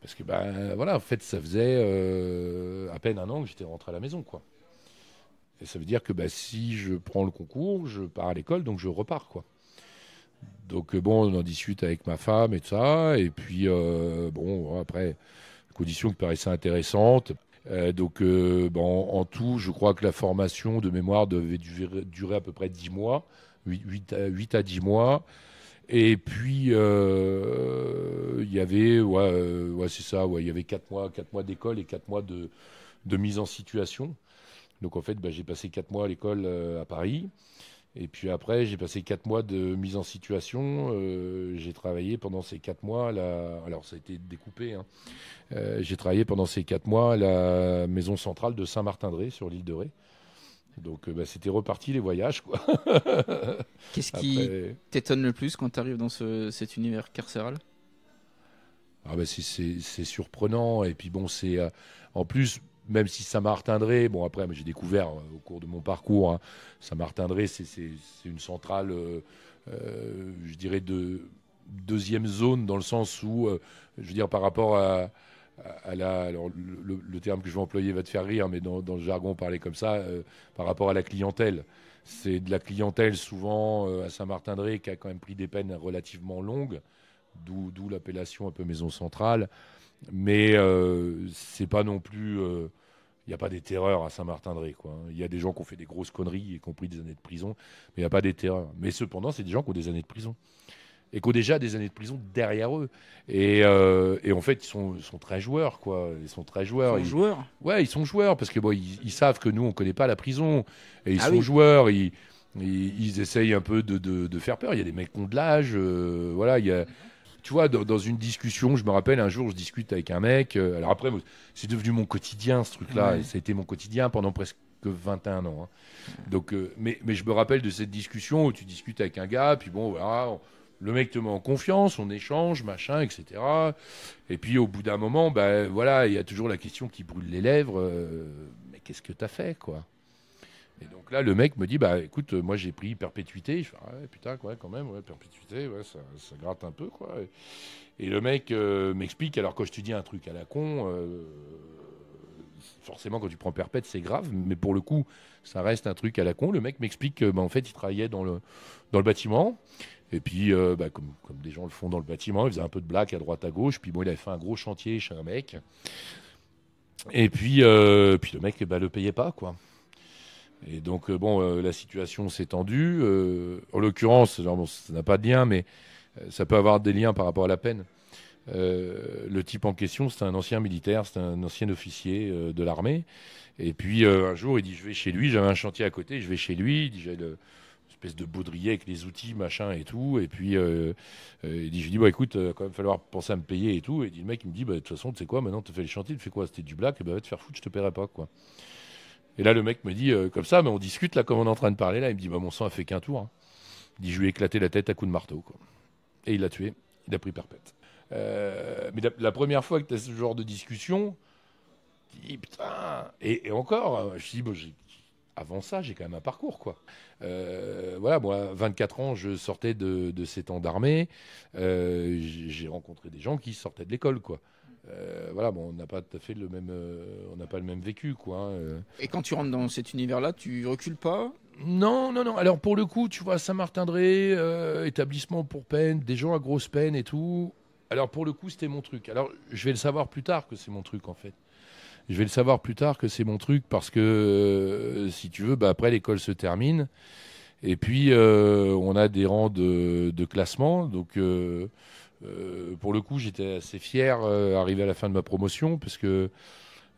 parce que, ben voilà, en fait, ça faisait euh, à peine un an que j'étais rentré à la maison, quoi. Et ça veut dire que bah, si je prends le concours, je pars à l'école, donc je repars, quoi. Donc bon, on en discute avec ma femme et tout ça. Et puis, bon, après, conditions qui paraissaient intéressantes. donc, bon, en tout, je crois que la formation de mémoire devait durer, à peu près 10 mois, 8 à 10 mois. Et puis, euh, il y avait, ouais, euh, ouais c'est ça, il y avait 4 mois, quatre mois d'école et quatre mois de, mise en situation. Donc, en fait, bah, j'ai passé quatre mois à l'école euh, à Paris. Et puis après, j'ai passé quatre mois de mise en situation. j'ai travaillé pendant ces quatre mois, à la... alors ça a été découpé, hein. j'ai travaillé pendant ces quatre mois la maison centrale de saint martin de sur l'île de Ré. Donc euh, bah, c'était reparti les voyages. *laughs* Qu'est-ce qui t'étonne le plus quand tu arrives dans ce, cet univers carcéral ah bah, c'est surprenant. Et puis bon, c'est euh, en plus, même si ça martin bon après, j'ai découvert euh, au cours de mon parcours, hein, ça Saint-Martin-Dré, c'est une centrale, je dirais, de deuxième zone, dans le sens où, je veux dire, par rapport à, alors le, terme que je vais employer va te faire rire, mais dans, le jargon, parler comme ça, euh, par rapport à la clientèle. C'est de la clientèle souvent euh, à saint martin de qui a quand même pris des peines relativement longues, d'où l'appellation un peu maison centrale. Mais euh, c'est pas non plus. Il n'y a pas des terreurs à saint martin de hein. Il y a des gens qui ont fait des grosses conneries, y compris des années de prison, mais il n'y a pas des terreurs. Mais cependant, c'est des gens qui ont des années de prison et qui ont déjà des années de prison derrière eux. Et, euh, en fait, ils sont, très joueurs, quoi. Ils sont très joueurs. Ils sont joueurs Ouais, ils sont joueurs, parce que bon, ils, savent que nous, on ne connaît pas la prison. Et ils ah sont joueurs, ils, ils, essayent un peu de, de, faire peur. Il y a des mecs qui ont de l'âge, euh, voilà, il y a tu vois, dans, une discussion, je me rappelle un jour, je discute avec un mec. Euh, alors après, c'est devenu mon quotidien, ce truc-là. ça a été mon quotidien pendant presque 21 ans. Hein. Donc, mais, mais, je me rappelle de cette discussion où tu discutes avec un gars, puis bon, voilà, le mec te met en confiance, on échange, machin, etc. Et puis au bout d'un moment, ben voilà, il y a toujours la question qui brûle les lèvres. Euh, mais qu'est-ce que t'as fait, quoi Et donc là, le mec me dit, bah écoute, moi j'ai pris perpétuité. Je fais, ah ouais, putain, quoi, quand même, ouais, perpétuité, ça, gratte un peu, quoi. Et, le mec euh, m'explique, alors quand je te dis un truc à la con. Euh, forcément, quand tu prends perpète, c'est grave, mais pour le coup, ça reste un truc à la con. Le mec m'explique qu'en bah, en fait, il travaillait dans le, dans le bâtiment et puis, euh, bah, comme, des gens le font dans le bâtiment, il faisait un peu de blague à droite à gauche. Puis bon, il avait fait un gros chantier chez un mec. Et puis, euh, puis le mec ne bah, le payait pas, quoi. Et donc, euh, bon, la situation s'est tendue. en l'occurrence, bon, ça n'a pas de lien, mais ça peut avoir des liens par rapport à la peine. le type en question, c'est un ancien militaire, c'est un ancien officier de l'armée. Et puis, un jour, il dit, je vais chez lui, j'avais un chantier à côté, je vais chez lui, il dit, j'ai le espèce de baudrier avec les outils, machin et tout. Et puis, euh, euh, il dit, je lui dis, bon, écoute, il euh, quand falloir penser à me payer et tout. Et dit, le mec, il me dit, bah, de toute façon, tu sais quoi, maintenant, tu fais les chantiers, tu fais quoi C'était du black, et bah, te faire foutre, je te paierai pas, quoi. Et là, le mec me dit, comme ça, mais on discute, là, comme on est en train de parler, là. Il me dit, bah, mon sang a fait qu'un tour. Hein. dit, je lui ai éclaté la tête à coup de marteau, quoi. Et il l'a tué, il a pris perpète. mais la, première fois que tu as ce genre de discussion, et, putain, et, encore, je dis, bon, j'ai avant ça, j'ai quand même un parcours, quoi. Euh, voilà, moi, 24 ans, je sortais de, ces temps d'armée. Euh, j'ai rencontré des gens qui sortaient de l'école, quoi. Euh, voilà, bon, on n'a pas tout à fait le même, on n'a pas le même vécu, quoi. Hein, et quand tu rentres dans cet univers-là, tu recules pas Non, non, non. Alors pour le coup, tu vois, Saint-Martin-Dré, établissement pour peine, des gens à grosse peine et tout. Alors pour le coup, c'était mon truc. Alors je vais le savoir plus tard que c'est mon truc, en fait je vais le savoir plus tard que c'est mon truc parce que, euh, si tu veux, bah, après l'école se termine. Et puis, euh, on a des rangs de, classement. Donc, euh, pour le coup, j'étais assez fier, arrivé à la fin de ma promotion, parce que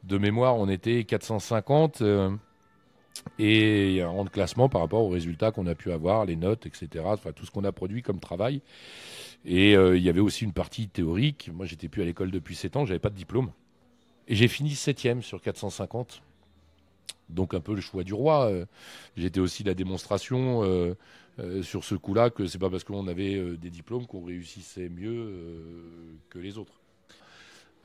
de mémoire, on était 450. et il y a un rang de classement par rapport aux résultats qu'on a pu avoir, les notes, etc. Enfin, tout ce qu'on a produit comme travail. Et il y avait aussi une partie théorique. Moi, j'étais plus à l'école depuis 7 ans, j'avais pas de diplôme. Et j'ai fini septième sur 450. Donc un peu le choix du roi. Euh, j'étais aussi la démonstration euh, euh, sur ce coup-là que c'est pas parce qu'on avait des diplômes qu'on réussissait mieux que les autres.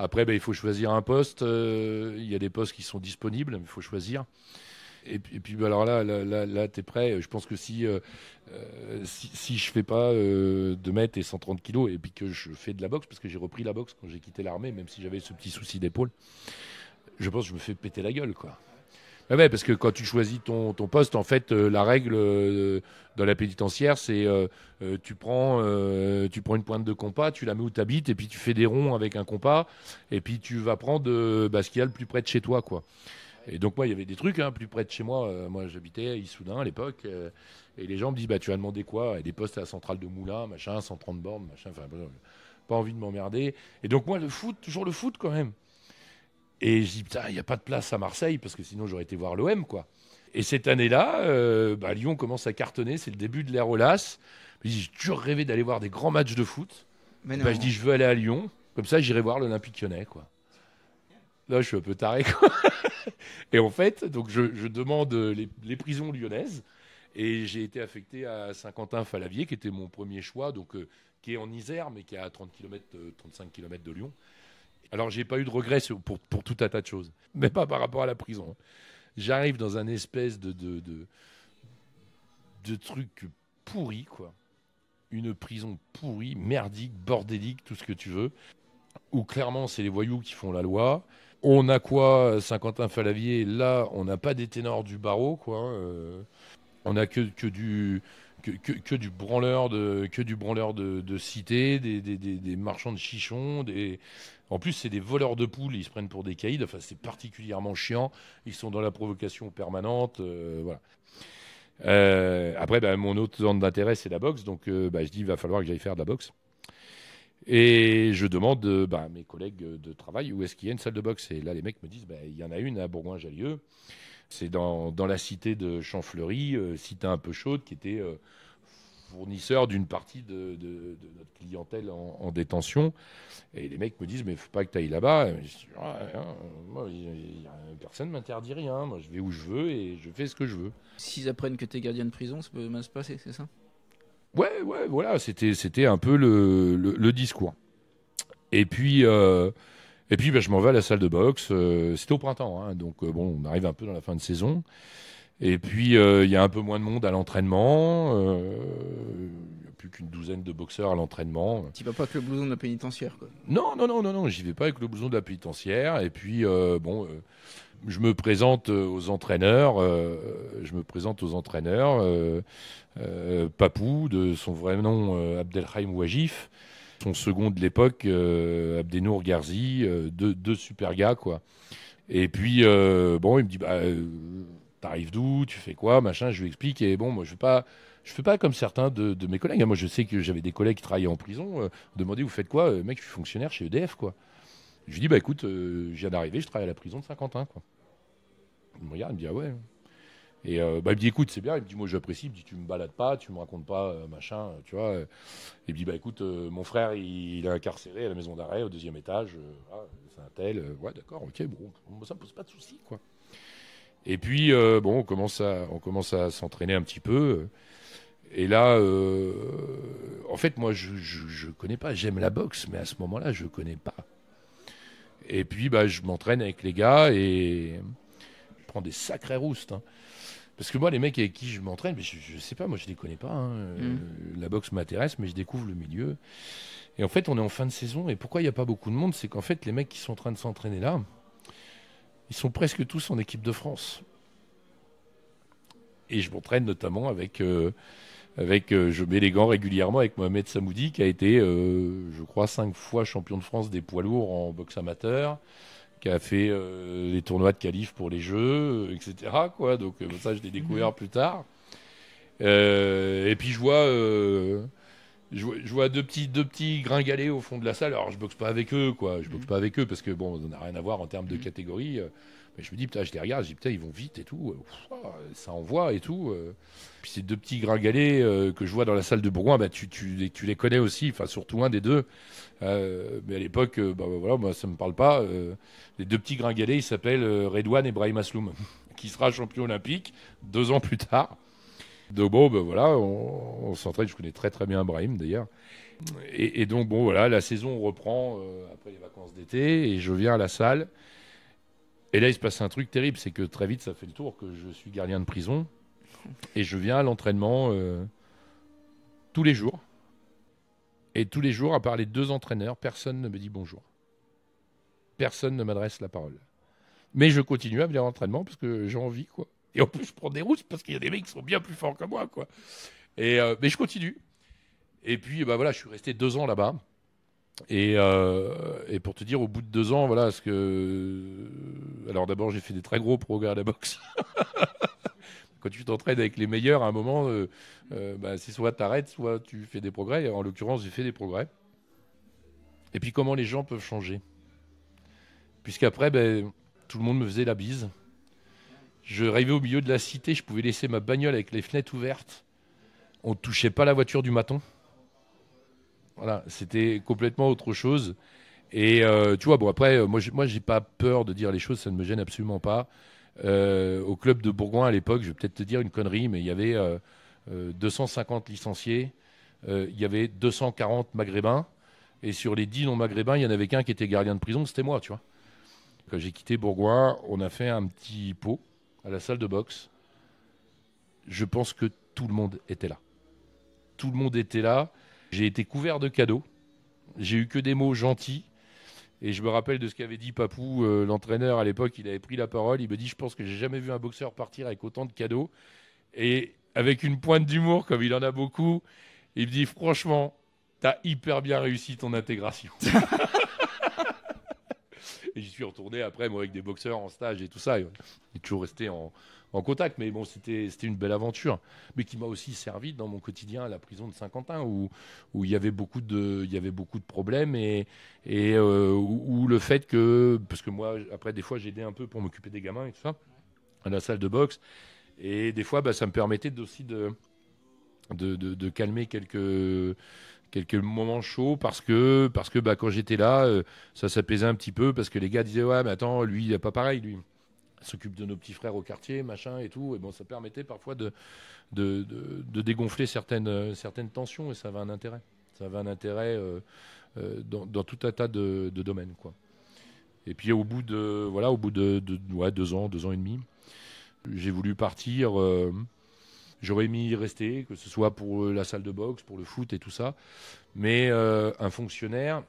Après, ben, il faut choisir un poste. Il y a des postes qui sont disponibles, mais il faut choisir et puis, bah, alors là, là, là, t'es prêt. Je pense que si, euh, euh, si, je fais pas euh, de 2 mètres et 130 kilos, et puis que je fais de la boxe, parce que j'ai repris la boxe quand j'ai quitté l'armée, même si j'avais ce petit souci d'épaule, je pense que je me fais péter la gueule, quoi. Bah parce que quand tu choisis ton, ton poste, en fait, la règle dans la pénitentiaire, c'est tu, prends, tu prends une pointe de compas, tu la mets où tu habites, et puis tu fais des ronds avec un compas, et puis tu vas prendre bah, ce qu'il y a le plus près de chez toi. quoi. Et donc, moi, il y avait des trucs hein, plus près de chez moi. Euh, moi, j'habitais à Issoudun à l'époque. Euh, et les gens me disent bah, Tu as demandé quoi Des postes à la centrale de Moulins, machin, 130 bornes, machin. Enfin, pas envie de m'emmerder. Et donc, moi, le foot, toujours le foot quand même. Et je dis Putain, il n'y a pas de place à Marseille, parce que sinon, j'aurais été voir l'OM, quoi. Et cette année-là, euh, bah, Lyon commence à cartonner. C'est le début de l'ère Olas. J'ai toujours rêvé d'aller voir des grands matchs de foot. Bah, je dis, je veux aller à Lyon. Comme ça, j'irai voir l'Olympique lyonnais. Quoi. Là, je suis un peu taré. Quoi. *laughs* et en fait, donc je, demande euh, les, prisons lyonnaises. Et j'ai été affecté à Saint-Quentin-Falavier, qui était mon premier choix, donc, euh, qui est en Isère, mais qui est à 30 km, 35 km de Lyon. Alors, j'ai pas eu de regrets pour, tout un tas de choses, mais pas par rapport à la prison. Hein. J'arrive dans un espèce de, de, de, de truc pourri, quoi. Une prison pourrie, merdique, bordélique, tout ce que tu veux, où clairement, c'est les voyous qui font la loi on a quoi euh, Saint-Quentin Falavier, là, on n'a pas des ténors du barreau, quoi. Hein, euh. on a que, du. Que, du branleur de que du branleur de, cité, des, marchands de chichons, des en plus c'est des voleurs de poules, ils se prennent pour des caïds. Enfin c'est particulièrement chiant. Ils sont dans la provocation permanente, euh, voilà. après ben, mon autre zone d'intérêt c'est la boxe, donc ben, je dis il va falloir que j'aille faire de la boxe. Et je demande euh, bah, à mes collègues de travail où est-ce qu'il y a une salle de boxe. Et là, les mecs me disent, bah, il y en a une à Bourgoin-Jallieu. C'est dans, la cité de Champfleury, euh, cité un peu chaude, qui était euh, fournisseur d'une partie de, notre clientèle en, détention. Et les mecs me disent, mais faut pas que tu ailles là-bas. Ah, personne ne m'interdit rien. Moi, je vais où je veux et je fais ce que je veux. S'ils apprennent que tu es gardien de prison, ça peut mal se passer, c'est ça Ouais, ouais, voilà, c'était, c'était un peu le, discours. Et puis, euh, et puis bah, je m'en vais à la salle de boxe. Euh, c'était au printemps, hein, donc euh, bon, on arrive un peu dans la fin de saison. Et puis, il y a un peu moins de monde à l'entraînement. Il n'y a plus qu'une douzaine de boxeurs à l'entraînement. Tu vas pas avec le blouson de la pénitentiaire, quoi. Non, non, non, non, non, j'y vais pas avec le blouson de la pénitentiaire. Et puis, bon euh, euh, je me présente aux entraîneurs, je me présente aux entraîneurs, Papou, de son vrai nom euh, Abdelhaim Wajif, son second de l'époque, Abdenour Garzi, deux, super gars, quoi. Et puis, bon, il me dit, bah, t'arrives d'où, tu fais quoi, machin, je lui explique, et bon, moi, je ne pas... Je fais pas comme certains de, de, mes collègues. Hein. Moi, je sais que j'avais des collègues qui travaillaient en prison. demandaient, vous faites quoi Mec, je suis fonctionnaire chez EDF, quoi. Je lui dis, bah écoute, euh, je viens d'arriver, je travaille à la prison de Saint-Quentin. Quoi. Il me regarde, il me dit, ah ouais. Et euh, bah, il me dit, écoute, c'est bien. Il me dit, moi j'apprécie. Il me dit, tu me balades pas, tu me racontes pas, euh, machin, tu vois. Et il me dit, bah écoute, mon frère, il, est incarcéré à la maison d'arrêt, au deuxième étage. c'est un tel. ouais, d'accord, ok, bon, ça me pose pas de soucis, quoi. Et puis, bon, on commence à, on commence à s'entraîner un petit peu. Et là, en fait, moi, je ne connais pas. J'aime la boxe, mais à ce moment-là, je ne connais pas. Et puis, bah, je m'entraîne avec les gars et je prends des sacrés roustes. Hein. Parce que moi, les mecs avec qui je m'entraîne, je, ne sais pas, moi je ne les connais pas. Hein. Euh, mm. La boxe m'intéresse, mais je découvre le milieu. Et en fait, on est en fin de saison. Et pourquoi il n'y a pas beaucoup de monde C'est qu'en fait, les mecs qui sont en train de s'entraîner là, ils sont presque tous en équipe de France. Et je m'entraîne notamment avec. Euh, avec, euh, je mets les gants régulièrement avec Mohamed Samoudi, qui a été, euh, je crois, cinq fois champion de France des poids lourds en boxe amateur, qui a fait euh, les tournois de qualif pour les Jeux, etc. Quoi. Donc ça, je l'ai découvert plus tard. et puis je vois, je vois, deux petits, deux petits gringalets au fond de la salle. Alors je boxe pas avec eux, quoi. Je boxe mmh. pas avec eux parce que bon, on n'a rien à voir en termes de mmh. catégorie. Mais je me dis, putain, je les regarde, je dis, putain, ils vont vite et tout. Euh, ah, ça envoie et tout. Euh. Puis ces deux petits gringalets euh, que je vois dans la salle de Brouin, bah, tu, les connais aussi, enfin, surtout un des deux. mais à l'époque, bah, voilà, moi, ça me parle pas. les deux petits gringalets, ils s'appellent Redouane et Brahim Asloum, *laughs* qui sera champion olympique deux ans plus tard. Donc bon, ben voilà, on, s'entraîne. Je connais très très bien Brahim d'ailleurs. Et, donc bon, voilà, la saison reprend après les vacances d'été et je viens à la salle et là, il se passe un truc terrible, c'est que très vite, ça fait le tour que je suis gardien de prison et je viens à l'entraînement euh, tous les jours. Et tous les jours, à part les deux entraîneurs, personne ne me dit bonjour. Personne ne m'adresse la parole. Mais je continue à venir à l'entraînement parce que j'ai envie, quoi. Et en plus, je prends des routes parce qu'il y a des mecs qui sont bien plus forts que moi, quoi. Et, euh, mais je continue. Et puis, bah voilà, je suis resté deux ans là-bas. Euh, et, pour te dire, au bout de deux ans, voilà, ce que. Euh, alors d'abord, j'ai fait des très gros progrès à la boxe. *laughs* Quand tu t'entraînes avec les meilleurs, à un moment, euh, bah, c'est soit tu soit tu fais des progrès. en l'occurrence, j'ai fait des progrès. Et puis, comment les gens peuvent changer Puisqu'après, ben, tout le monde me faisait la bise. Je rêvais au milieu de la cité, je pouvais laisser ma bagnole avec les fenêtres ouvertes. On ne touchait pas la voiture du maton c'était complètement autre chose. Et euh, tu vois, bon, après, euh, moi, je n'ai pas peur de dire les choses, ça ne me gêne absolument pas. Euh, au club de Bourgoin, à l'époque, je vais peut-être te dire une connerie, mais il y avait 250 licenciés, il y avait 240 maghrébins, et sur les 10 non-maghrébins, il n'y en avait qu'un qui était gardien de prison, c'était moi, tu vois. Quand j'ai quitté Bourgoin, on a fait un petit pot à la salle de boxe. Je pense que tout le monde était là. Tout le monde était là. J'ai été couvert de cadeaux. J'ai eu que des mots gentils. Et je me rappelle de ce qu'avait dit Papou, euh, l'entraîneur à l'époque. Il avait pris la parole. Il me dit Je pense que j'ai jamais vu un boxeur partir avec autant de cadeaux. Et avec une pointe d'humour, comme il en a beaucoup, il me dit Franchement, t'as hyper bien réussi ton intégration. *laughs* Et j'y suis retourné après, moi, avec des boxeurs en stage et tout ça. Et toujours resté en, contact. Mais bon, c'était une belle aventure. Mais qui m'a aussi servi dans mon quotidien à la prison de Saint-Quentin, où, où il, y avait beaucoup de, il y avait beaucoup de problèmes. Et, et euh, où, le fait que. Parce que moi, après, des fois, j'aidais un peu pour m'occuper des gamins et tout ça, à la salle de boxe. Et des fois, bah, ça me permettait aussi de, de, de, de calmer quelques quelques moments chauds parce que, parce que bah, quand j'étais là, euh, ça s'apaisait un petit peu parce que les gars disaient Ouais, mais attends, lui, il a pas pareil, lui. S'occupe de nos petits frères au quartier, machin et tout. Et bon, ça permettait parfois de, de, dégonfler certaines, certaines tensions et ça avait un intérêt. Ça avait un intérêt euh, euh, dans, tout un tas de, domaines, quoi. Et puis au bout de voilà, au bout de, ouais, deux ans, deux ans et demi, j'ai voulu partir J'aurais mis y rester, que ce soit pour euh, la salle de boxe, pour le foot et tout ça. Mais euh, un fonctionnaire,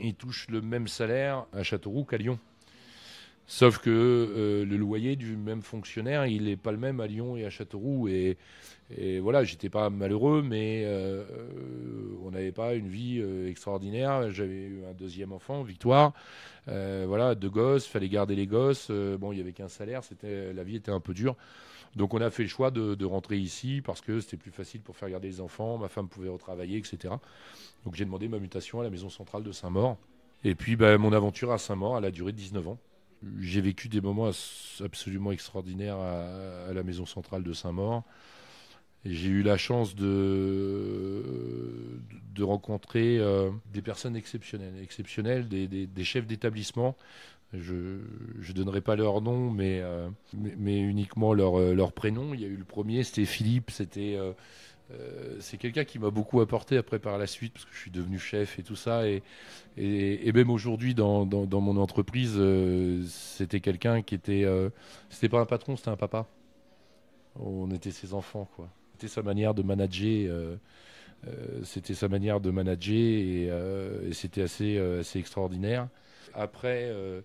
il touche le même salaire à Châteauroux qu'à Lyon. Sauf que euh, le loyer du même fonctionnaire, il n'est pas le même à Lyon et à Châteauroux. Et, voilà, j'étais pas malheureux, mais on n'avait pas une vie extraordinaire. J'avais eu un deuxième enfant, Victoire. voilà, deux gosses, fallait garder les gosses. bon, il y avait qu'un salaire, la vie était un peu dure. Donc on a fait le choix de, rentrer ici parce que c'était plus facile pour faire garder les enfants, ma femme pouvait retravailler, etc. Donc j'ai demandé ma mutation à la maison centrale de Saint-Maur. Et puis bah, mon aventure à Saint-Maur, elle a duré 19 ans. J'ai vécu des moments absolument extraordinaires à, la maison centrale de Saint-Maur. J'ai eu la chance de, rencontrer euh, des personnes exceptionnelles, exceptionnelles, des chefs d'établissement je ne donnerai pas leur nom, mais, euh, uniquement leur, euh, leur, prénom. Il y a eu le premier, c'était Philippe, c'était... Euh, c'est quelqu'un qui m'a beaucoup apporté après par la suite, parce que je suis devenu chef et tout ça. Et, même aujourd'hui, dans, mon entreprise, c'était quelqu'un qui était. c'était pas un patron, c'était un papa. On était ses enfants, quoi. C'était sa manière de manager. c'était sa manière de manager et, c'était assez extraordinaire. Après, euh,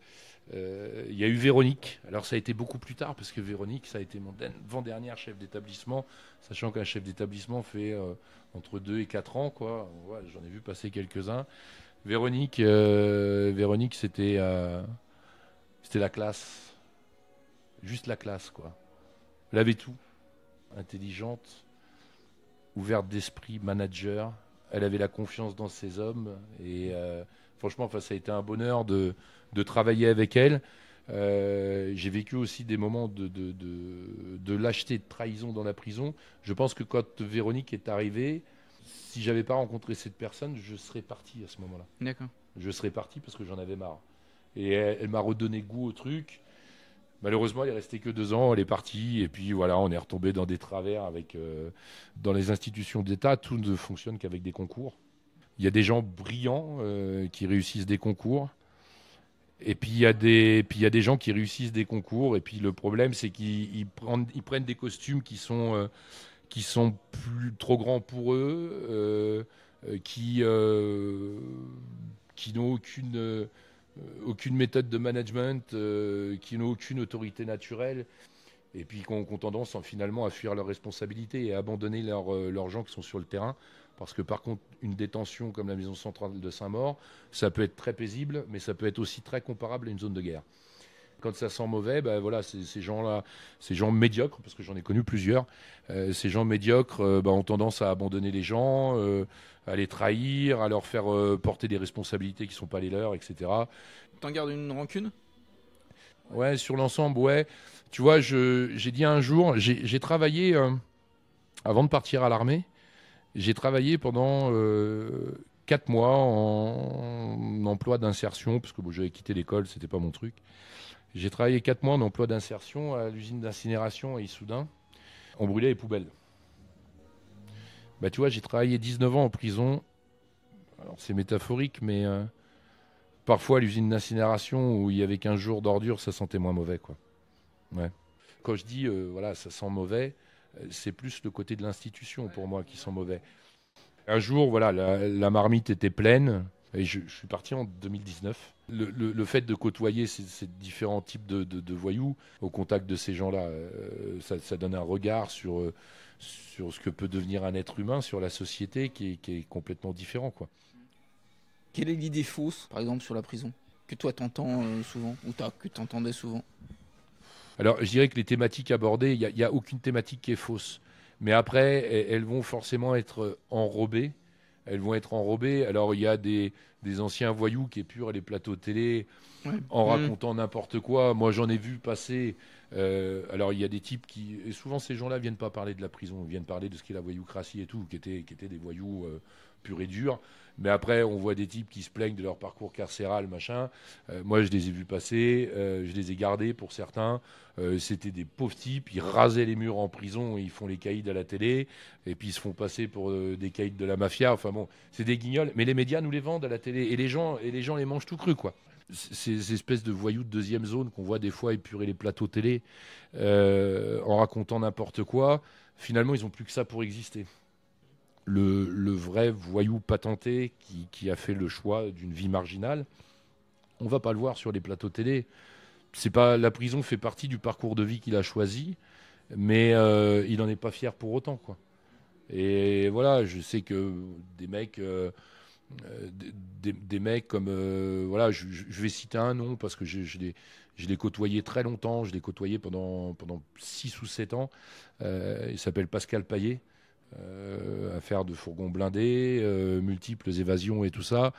euh, il y a eu Véronique. Alors ça a été beaucoup plus tard parce que Véronique, ça a été mon avant-dernière chef d'établissement, sachant qu'un chef d'établissement fait euh, entre 2 et 4 ans. quoi. J'en ai vu passer quelques-uns. Véronique, Véronique c'était c'était la classe. Juste la classe, quoi. Elle avait tout. Intelligente, ouverte d'esprit, manager. Elle avait la confiance dans ses hommes et Franchement, ça a été un bonheur de, travailler avec elle. Euh, j'ai vécu aussi des moments de, lâcheté, de trahison dans la prison. Je pense que quand Véronique est arrivée, si j'avais pas rencontré cette personne, je serais parti à ce moment-là. D'accord. Je serais parti parce que j'en avais marre. Et elle, m'a redonné goût au truc. Malheureusement, elle est restée que deux ans, elle est partie, et puis voilà, on est retombé dans des travers avec, euh, dans les institutions d'État, tout ne fonctionne qu'avec des concours il y a des gens brillants euh, qui réussissent des concours. Et puis il y, a des, des gens qui réussissent des concours. Et puis le problème, c'est qu'ils prennent, ils prennent des costumes qui sont, euh, qui sont plus, trop grands pour eux, euh, qui, qui n'ont aucune, aucune méthode de management, qui n'ont aucune autorité naturelle. Et puis qui ont, tendance finalement à fuir leurs responsabilités et à abandonner leurs gens qui sont sur le terrain. Parce que par contre, une détention comme la maison centrale de Saint-Maur, ça peut être très paisible, mais ça peut être aussi très comparable à une zone de guerre. Quand ça sent mauvais, ben voilà, ces, gens-là, ces gens médiocres, parce que j'en ai connu plusieurs, euh, ces gens médiocres euh, ben, ont tendance à abandonner les gens, euh, à les trahir, à leur faire porter des responsabilités qui ne sont pas les leurs, etc. T'en gardes une rancune Ouais, sur l'ensemble, ouais. Tu vois, j'ai dit un jour, j'ai travaillé avant de partir à l'armée. J'ai travaillé pendant 4 euh, mois en emploi d'insertion, parce que bon, j'avais quitté l'école, c'était pas mon truc. J'ai travaillé 4 mois en emploi d'insertion à l'usine d'incinération à Issoudun. On brûlait les poubelles. Bah, tu vois, j'ai travaillé 19 ans en prison. Alors, c'est métaphorique, mais euh, parfois, parfois, l'usine d'incinération où il y avait qu'un jour d'ordure, ça sentait moins mauvais, quoi. Ouais. Quand je dis, euh, voilà, ça sent mauvais, euh, c'est plus le côté de l'institution pour moi qui sont mauvais. Un jour, voilà, la, marmite était pleine. Et je, suis parti en 2019. Le, fait de côtoyer ces, différents types de, voyous au contact de ces gens-là, euh, ça, donne un regard sur, euh, sur ce que peut devenir un être humain, sur la société, qui est, complètement différent. Quoi. Quelle est l'idée fausse, par exemple, sur la prison Que toi, t'entends souvent Ou que tu t'entendais souvent alors, je dirais que les thématiques abordées, il n'y a, aucune thématique qui est fausse. Mais après, e, elles vont forcément être enrobées. Elles vont être enrobées. Alors, il y a des, anciens voyous qui épurent les plateaux télé en mmh. racontant n'importe quoi. Moi, j'en ai vu passer. Euh, alors, il y a des types qui. Et souvent, ces gens-là viennent pas parler de la prison, ils viennent parler de ce qu'est la voyoucratie et tout, qui étaient, des voyous. Euh, purs et durs. Mais après, on voit des types qui se plaignent de leur parcours carcéral, machin. Euh, moi, je les ai vus passer, euh, je les ai gardés pour certains. Euh, c'était des pauvres types, ils rasaient les murs en prison, et ils font les caïds à la télé, et puis ils se font passer pour des caïds de la mafia. Enfin bon, c'est des guignols. Mais les médias nous les vendent à la télé, et les gens, et les, gens les mangent tout cru, quoi ces espèces de voyous de deuxième zone qu'on voit des fois épurer les plateaux télé en racontant n'importe quoi, finalement, ils n'ont plus que ça pour exister le, vrai voyou patenté qui, a fait le choix d'une vie marginale, on va pas le voir sur les plateaux télé. C'est pas la prison fait partie du parcours de vie qu'il a choisi, mais euh, il n'en est pas fier pour autant, quoi. Et voilà, je sais que des mecs, euh, euh, des, mecs comme voilà, je, vais citer un nom parce que je, l'ai côtoyé très longtemps, je l'ai côtoyé pendant, pendant 6 ou 7 ans. il s'appelle Pascal Paillet. Euh, affaire de fourgons blindés, euh, multiples évasions et tout ça.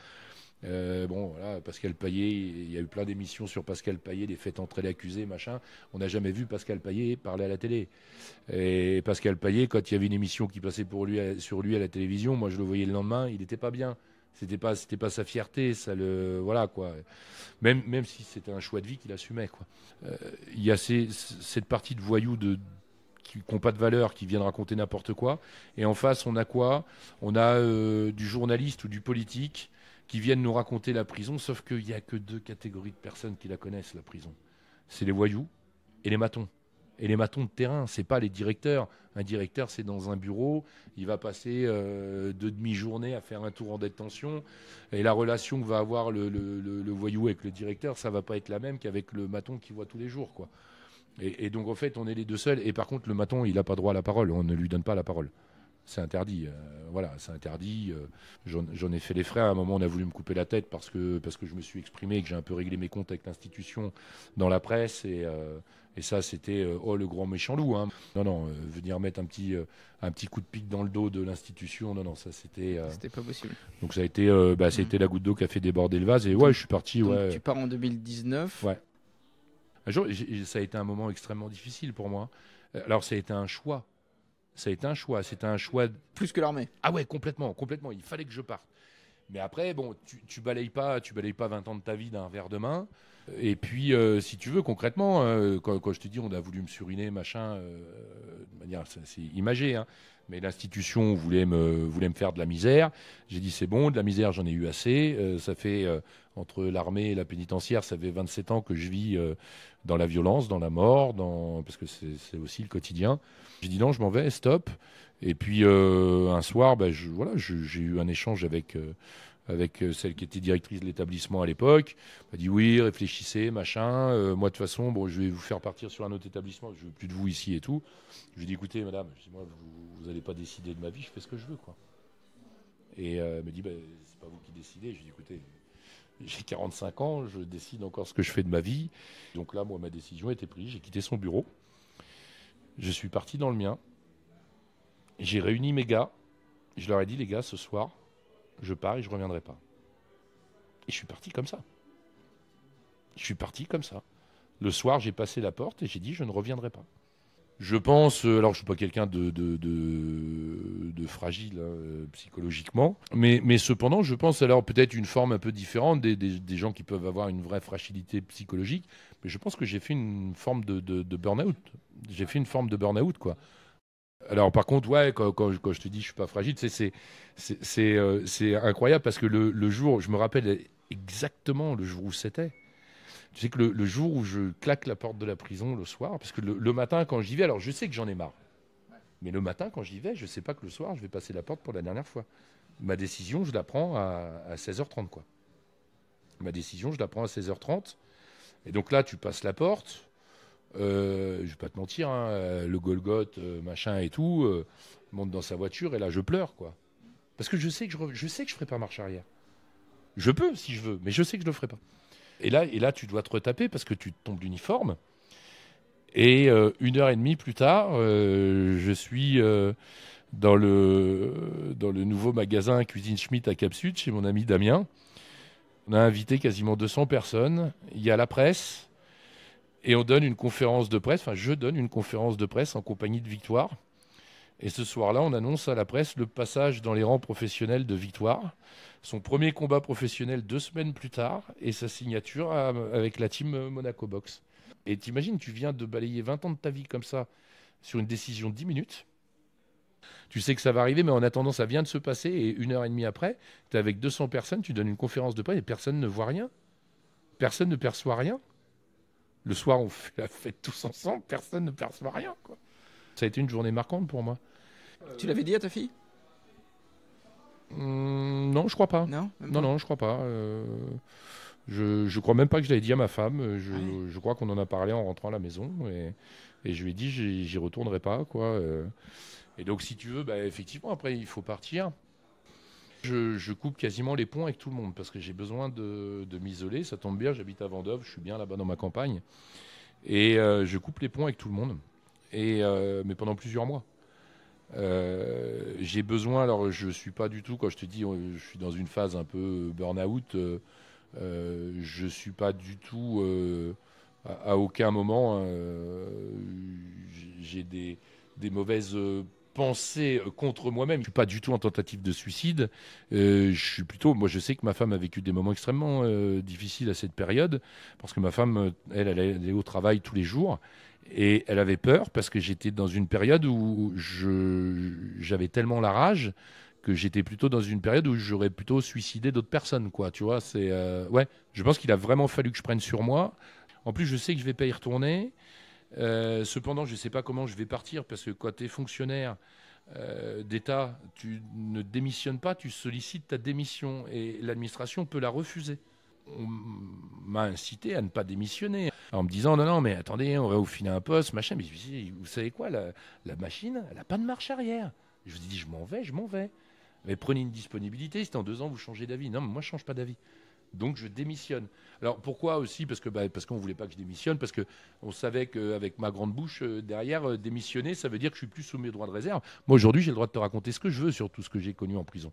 Euh, bon, voilà, Pascal Payet, il y a eu plein d'émissions sur Pascal Payet, des faits entrer l'accusé, machin. On n'a jamais vu Pascal Payet parler à la télé. Et Pascal Payet, quand il y avait une émission qui passait pour lui, sur lui à la télévision, moi je le voyais le lendemain, il n'était pas bien. C'était pas, c'était pas sa fierté, ça le, voilà quoi. Même, même si c'était un choix de vie qu'il assumait quoi. Il y a cette partie de voyou de, qui n'ont pas de valeur, qui viennent raconter n'importe quoi. Et en face, on a quoi On a euh, du journaliste ou du politique qui viennent nous raconter la prison, sauf qu'il n'y a que deux catégories de personnes qui la connaissent, la prison. C'est les voyous et les matons. Et les matons de terrain, c'est pas les directeurs. Un directeur, c'est dans un bureau, il va passer euh, deux demi-journées à faire un tour en détention, et la relation que va avoir le, voyou avec le directeur, ça va pas être la même qu'avec le maton qu'il voit tous les jours, quoi. Et, donc, en fait, on est les deux seuls. Et par contre, le maton, il n'a pas droit à la parole. On ne lui donne pas la parole. C'est interdit. Euh, voilà, c'est interdit. Euh, j'en ai fait les frais. À un moment, on a voulu me couper la tête parce que, parce que je me suis exprimé, que j'ai un peu réglé mes comptes avec l'institution dans la presse. Et, euh, et ça, c'était oh le grand méchant loup. Hein. Non, non, venir mettre un petit, un petit coup de pic dans le dos de l'institution. Non, non, ça, c'était. c'était pas possible. Donc, ça a été, bah, c'était mm. la goutte d'eau qui a fait déborder le vase. Et ouais, je suis parti. Ouais. Tu pars en 2019. Ouais ça a été un moment extrêmement difficile pour moi. Euh, alors, ça a été un choix. Ça a été un choix. C'est un choix. Plus que l'armée. Ah ouais, complètement, complètement. Il fallait que je parte. Mais après, bon, tu, balayes pas, tu balayes pas 20 ans de ta vie d'un verre de main. Et puis, euh, si tu veux, concrètement, hein, euh, quand, je te dis on a voulu me suriner, machin, euh, de manière c'est imagée. Hein, mais l'institution voulait me, voulait me faire de la misère. J'ai dit c'est bon, de la misère, j'en ai eu assez. ça fait, entre l'armée et la pénitentiaire, ça fait 27 ans que je vis dans la violence, dans la mort, dans... parce que c'est aussi le quotidien. J'ai dit non, je m'en vais, stop. Et puis, un soir, ben, voilà, j'ai eu un échange avec avec euh, celle qui était directrice de l'établissement à l'époque. Elle m'a dit oui, réfléchissez, machin. Euh, moi, de toute façon, bon, je vais vous faire partir sur un autre établissement, je veux plus de vous ici et tout. Je lui ai dit écoutez, madame, moi, vous n'allez pas décider de ma vie, je fais ce que je veux. quoi. Et euh, elle me dit bah, c'est pas vous qui décidez. Je lui ai écoutez, j'ai 45 ans, je décide encore ce que je fais de ma vie. Donc là, moi, ma décision était prise. J'ai quitté son bureau. Je suis parti dans le mien. J'ai réuni mes gars. Je leur ai dit les gars, ce soir, je pars et je ne reviendrai pas. Et je suis parti comme ça. Je suis parti comme ça. Le soir, j'ai passé la porte et j'ai dit, je ne reviendrai pas. Je pense, euh, alors je suis pas quelqu'un de, de, fragile hein, euh, psychologiquement, mais, cependant, je pense alors peut-être une forme un peu différente des, gens qui peuvent avoir une vraie fragilité psychologique, mais je pense que j'ai fait une forme de, burn-out. J'ai fait une forme de burn-out, quoi. Alors par contre, ouais, quand, je te dis je suis pas fragile, c'est euh, incroyable parce que le, jour, je me rappelle exactement le jour où c'était. Tu sais que le, jour où je claque la porte de la prison le soir, parce que le, matin quand j'y vais, alors je sais que j'en ai marre. Mais le matin quand j'y vais, je ne sais pas que le soir je vais passer la porte pour la dernière fois. Ma décision, je la prends à, à 16h30 quoi. Ma décision, je la prends à 16h30. Et donc là, tu passes la porte. Euh, je vais pas te mentir, hein, le Golgoth, euh, machin et tout, euh, monte dans sa voiture et là je pleure quoi. Parce que je sais que je, je sais que je ferai pas marche arrière. Je peux si je veux, mais je sais que je le ferai pas. Et là, et là tu dois te retaper parce que tu tombes d'uniforme. Et une heure et demie plus tard, je suis dans le dans le nouveau magasin Cuisine Schmidt à Cap chez mon ami Damien. On a invité quasiment 200 personnes. Il y a la presse, et on donne une conférence de presse, enfin je donne une conférence de presse en compagnie de Victoire. Et ce soir-là, on annonce à la presse le passage dans les rangs professionnels de Victoire, son premier combat professionnel deux semaines plus tard, et sa signature avec la team Monaco Box. Et t'imagines, tu viens de balayer 20 ans de ta vie comme ça sur une décision de 10 minutes. Tu sais que ça va arriver, mais en attendant, ça vient de se passer, et une heure et demie après, tu es avec 200 personnes, tu donnes une conférence de presse, et personne ne voit rien. Personne ne perçoit rien. Le soir, on fait la fête tous ensemble, personne ne perçoit rien. Quoi. Ça a été une journée marquante pour moi. Euh, tu l'avais dit à ta fille hum, Non, je crois pas. Non, non, non, je crois pas. Euh, je, crois même pas que je l'avais dit à ma femme. Euh, ah je, crois qu'on en a parlé en rentrant à la maison et, je lui ai dit j'y retournerai pas quoi. et donc si tu veux, bah, effectivement après il faut partir. Je, coupe quasiment les ponts avec tout le monde parce que j'ai besoin de, m'isoler. Ça tombe bien, j'habite à Vendôme, je suis bien là-bas dans ma campagne. Et euh, je coupe les ponts avec tout le monde, euh, mais pendant plusieurs mois. Euh, j'ai besoin, alors je ne suis pas du tout, quand je te dis je suis dans une phase un peu burn-out, je ne suis pas du tout, à, aucun moment, j'ai des mauvaises penser euh, contre moi-même. Je suis pas du tout en tentative de suicide. Euh, je suis plutôt, moi, je sais que ma femme a vécu des moments extrêmement euh, difficiles à cette période parce que ma femme, elle, elle allait au travail tous les jours et elle avait peur parce que j'étais dans une période où j'avais tellement la rage que j'étais plutôt dans une période où j'aurais plutôt suicidé d'autres personnes, quoi. Tu vois, c'est ouais. Je pense qu'il a vraiment fallu que je prenne sur moi. En plus, je sais que je vais pas y retourner. Euh, cependant, je ne sais pas comment je vais partir parce que quand tu es fonctionnaire euh, d'État, tu ne démissionnes pas, tu sollicites ta démission et l'administration peut la refuser. On m'a incité à ne pas démissionner en me disant non, non, mais attendez, on va vous filer un poste, machin. Mais vous savez quoi, la, machine, elle n'a pas de marche arrière. Je vous dis, je m'en vais, je m'en vais. Mais prenez une disponibilité, c'est en deux ans, vous changez d'avis. Non, mais moi, je ne change pas d'avis. Donc je démissionne. Alors pourquoi aussi Parce que bah, parce qu'on voulait pas que je démissionne, parce que on savait qu'avec ma grande bouche euh, derrière euh, démissionner, ça veut dire que je suis plus sous mes droits de réserve. Moi aujourd'hui, j'ai le droit de te raconter ce que je veux sur tout ce que j'ai connu en prison.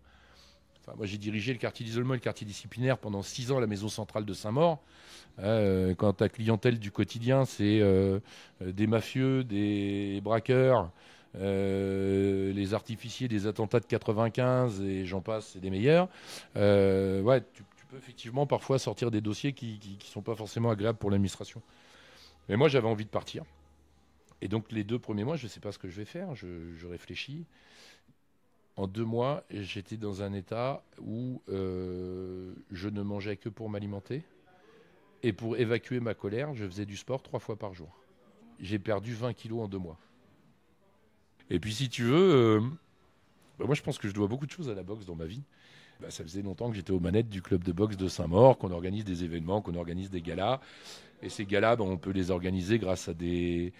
Enfin, moi j'ai dirigé le quartier d'isolement et le quartier disciplinaire pendant six ans à la maison centrale de Saint-Maur. Euh, quand ta clientèle du quotidien, c'est euh, des mafieux, des braqueurs. les artificiers des attentats de 95 et j'en passe, c'est des meilleurs. ouais, tu, peut effectivement parfois sortir des dossiers qui ne sont pas forcément agréables pour l'administration. Mais moi, j'avais envie de partir. Et donc, les deux premiers mois, je ne sais pas ce que je vais faire. Je, réfléchis. En deux mois, j'étais dans un état où euh, je ne mangeais que pour m'alimenter. Et pour évacuer ma colère, je faisais du sport trois fois par jour. J'ai perdu 20 kilos en deux mois. Et puis, si tu veux, euh, bah, moi, je pense que je dois beaucoup de choses à la boxe dans ma vie. Bah, ça faisait longtemps que j'étais aux manettes du club de boxe de Saint-Maur, qu'on organise des événements, qu'on organise des galas. Et ces galas, bah, on peut les organiser grâce à des,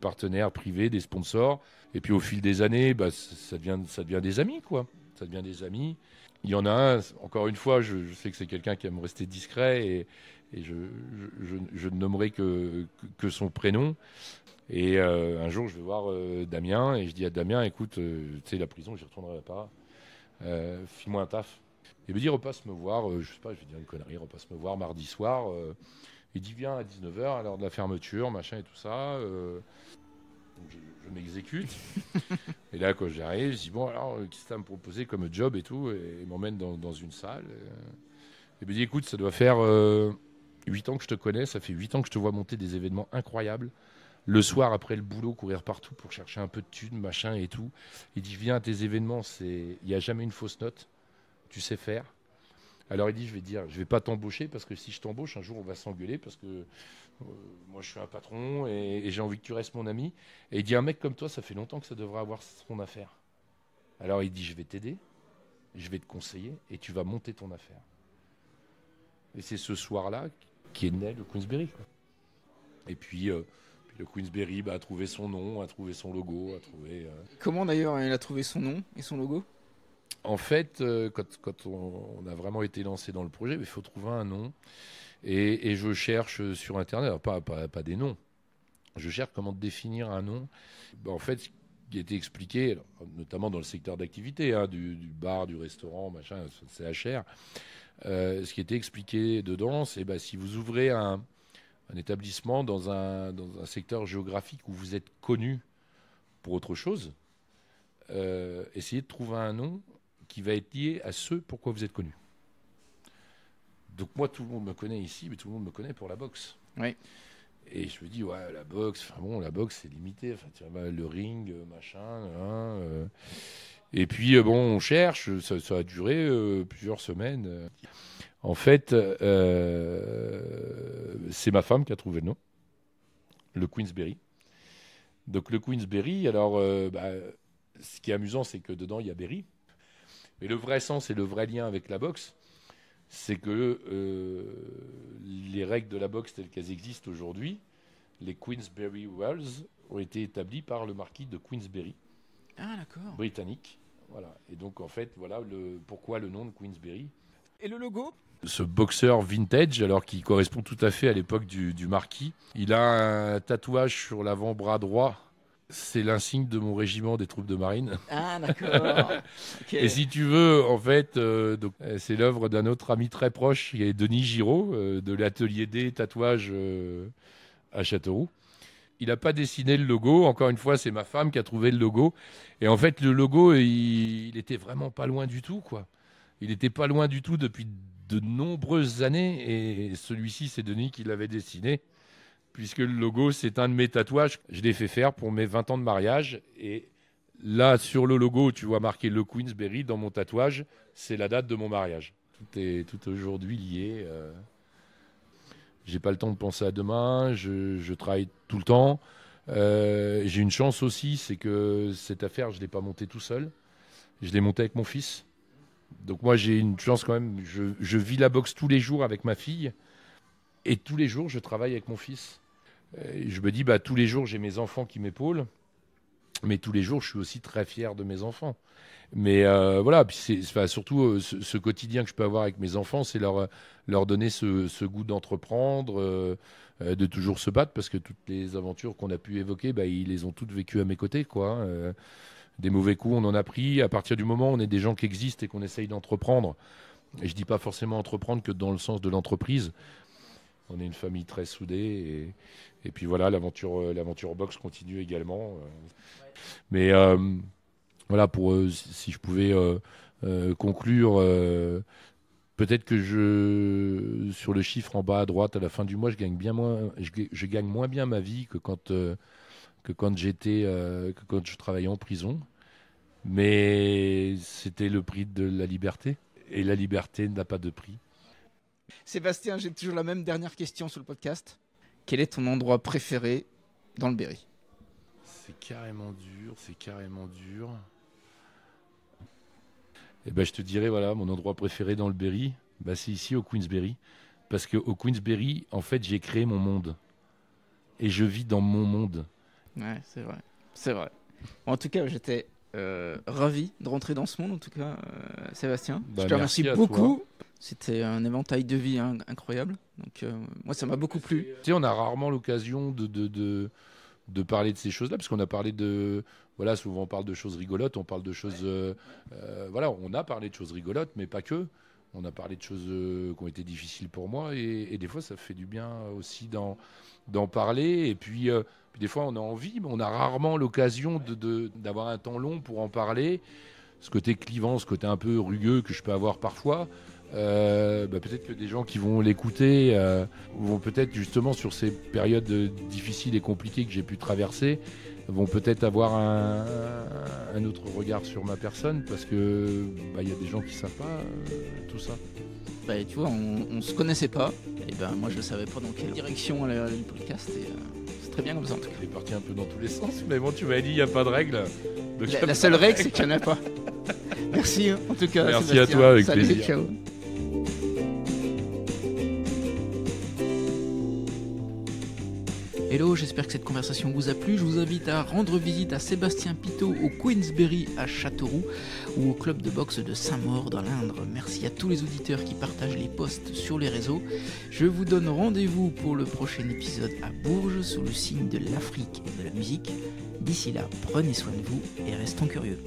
partenaires privés, des sponsors. Et puis au fil des années, bah, ça, devient, ça des amis, quoi. Ça devient des amis. Il y en a un, encore une fois, je, sais que c'est quelqu'un qui aime rester discret et, je, ne nommerai que, son prénom. Et euh, un jour, je vais voir euh, Damien et je dis à Damien, écoute, c'est euh, tu sais, la prison, j'y retournerai pas. Euh, moi un taf. Il me dit, repasse me voir, euh, je sais pas, je vais dire une connerie, repasse me voir mardi soir. Euh. il dit, viens à 19h à l'heure de la fermeture, machin et tout ça. je, m'exécute. *laughs* et là, quand j'arrive, je dis, bon, alors, qu'est-ce que tu à me proposer comme job et tout Et il m'emmène dans, dans, une salle. il me dit, écoute, ça doit faire 8 ans que je te connais, ça fait 8 ans que je te vois monter des événements incroyables le soir après le boulot, courir partout pour chercher un peu de thunes, machin et tout. Il dit, viens à tes événements, il n'y a jamais une fausse note, tu sais faire. Alors il dit, je vais dire, je vais pas t'embaucher parce que si je t'embauche, un jour on va s'engueuler parce que euh, moi je suis un patron et, j'ai envie que tu restes mon ami. Et il dit, un mec comme toi, ça fait longtemps que ça devrait avoir son affaire. Alors il dit, je vais t'aider, je vais te conseiller et tu vas monter ton affaire. Et c'est ce soir-là qui est né le Queensberry. Et puis, euh, le Queensberry a trouvé son nom, a trouvé son logo, a trouvé. Comment d'ailleurs elle a trouvé son nom et son logo En fait, quand, on, a vraiment été lancé dans le projet, il faut trouver un nom. Et, je cherche sur Internet, pas, des noms, je cherche comment définir un nom. en fait, ce qui a été expliqué, notamment dans le secteur d'activité, du, bar, du restaurant, machin, CHR, euh, ce qui était expliqué dedans, c'est bah, si vous ouvrez un, un établissement dans un, dans un, secteur géographique où vous êtes connu pour autre chose, euh, essayez de trouver un nom qui va être lié à ce pourquoi vous êtes connu. Donc moi, tout le monde me connaît ici, mais tout le monde me connaît pour la boxe. Oui. Et je me dis, ouais, la boxe, enfin bon, la boxe, c'est limité. Enfin, tu vois, le ring, euh, machin. Euh. Et puis, bon, on cherche, ça, a duré plusieurs semaines. En fait, euh, euh, c'est ma femme qui a trouvé le nom, le Queensberry. Donc le Queensberry, alors euh, bah, ce qui est amusant, c'est que dedans, il y a Berry. Mais le vrai sens et le vrai lien avec la boxe, c'est que les règles de la boxe telles qu'elles existent aujourd'hui, les Queensberry Rules, ont été établies par le marquis de Queensberry, ah, britannique. Voilà. Et donc, en fait, voilà pourquoi le nom de Queensberry. Et le logo ce boxeur vintage, alors qui correspond tout à fait à l'époque du, marquis. Il a un tatouage sur l'avant-bras droit c'est l'insigne de mon régiment des troupes de marine. Ah, d'accord. *laughs* Et si tu veux, en fait, euh, euh, c'est l'œuvre d'un autre ami très proche, qui est Denis Giraud, euh, de l'atelier des tatouages à Châteauroux. Il n'a pas dessiné le logo. Encore une fois, c'est ma femme qui a trouvé le logo. Et en fait, le logo, il, il était vraiment pas loin du tout, quoi. Il n'était pas loin du tout depuis de nombreuses années et celui-ci, c'est Denis qui l'avait dessiné puisque le logo, c'est un de mes tatouages. Je l'ai fait faire pour mes 20 ans de mariage et là, sur le logo, tu vois marqué le Queensberry dans mon tatouage, c'est la date de mon mariage. Tout est tout aujourd'hui lié. Euh, j'ai pas le temps de penser à demain, je, travaille tout le temps. Euh, j'ai une chance aussi, c'est que cette affaire, je ne l'ai pas montée tout seul. Je l'ai montée avec mon fils. Donc moi j'ai une chance quand même, je, vis la boxe tous les jours avec ma fille et tous les jours je travaille avec mon fils. je me dis, bah, tous les jours j'ai mes enfants qui m'épaulent, mais tous les jours je suis aussi très fier de mes enfants. Mais euh, voilà, puis c'est, surtout euh, ce, quotidien que je peux avoir avec mes enfants, c'est leur, leur donner ce, goût d'entreprendre, euh, de toujours se battre, parce que toutes les aventures qu'on a pu évoquer, bah, ils les ont toutes vécues à mes côtés. quoi. Hein, des mauvais coups, on en a pris. À partir du moment où on est des gens qui existent et qu'on essaye d'entreprendre, et je ne dis pas forcément entreprendre que dans le sens de l'entreprise, on est une famille très soudée. Et, puis voilà, l'aventure, euh, l'aventure box continue également. Euh. Mais euh, voilà, pour si je pouvais conclure, peut-être que je sur le chiffre en bas à droite à la fin du mois, je gagne bien moins, gagne moins bien ma vie que quand que quand j'étais, que quand je travaillais en prison mais c'était le prix de la liberté, et la liberté n'a pas de prix. Sébastien, j'ai toujours la même dernière question sur le podcast. Quel est ton endroit préféré dans le Berry C'est carrément dur, c'est carrément dur. Eh ben, je te dirais, voilà, mon endroit préféré dans le Berry, bah c'est ici au Queensberry. Parce qu'au Queensberry, en fait, j'ai créé mon monde. Et je vis dans mon monde. Ouais, c'est vrai. C'est vrai. En tout cas, j'étais euh, ravi de rentrer dans ce monde, en tout cas, euh, Sébastien. Bah, je te remercie beaucoup. C'était un éventail de vie hein, incroyable. Donc, euh, moi, ça m'a beaucoup plu. Tu sais, on a rarement l'occasion de, de, de, parler de ces choses-là, parce qu'on a parlé de. Voilà, souvent on parle de choses rigolotes, on parle de choses. voilà, on a parlé de choses rigolotes, mais pas que on a parlé de choses euh, qui ont été difficiles pour moi et, des fois ça fait du bien aussi d'en parler et euh, puis, des fois on a envie mais on a rarement l'occasion d'avoir un temps long pour en parler ce côté clivant ce côté un peu rugueux que je peux avoir parfois euh, bah, peut-être que des gens qui vont l'écouter vont peut-être justement sur ces périodes difficiles et compliquées que j'ai pu traverser vont peut-être avoir un, autre regard sur ma personne parce que bah, il y a des gens qui savent pas euh, tout ça. Bah, tu vois, on, ne se connaissait pas. Et ben moi je ne savais pas dans quelle direction aller le podcast. Euh, c'est très bien comme ça en tout un peu dans tous les sens. Mais bon, tu m'as dit il n'y a pas de règle. La, seule règle, c'est qu'il n'y en a pas. *laughs* Merci hein, en tout cas. Merci à toi avec plaisir. Ciao. Hello, j'espère que cette conversation vous a plu. Je vous invite à rendre visite à Sébastien Pitot au Queensberry à Châteauroux ou au club de boxe de Saint-Maur dans l'Indre. Merci à tous les auditeurs qui partagent les posts sur les réseaux. Je vous donne rendez-vous pour le prochain épisode à Bourges sous le signe de l'Afrique et de la musique. D'ici là, prenez soin de vous et restons curieux.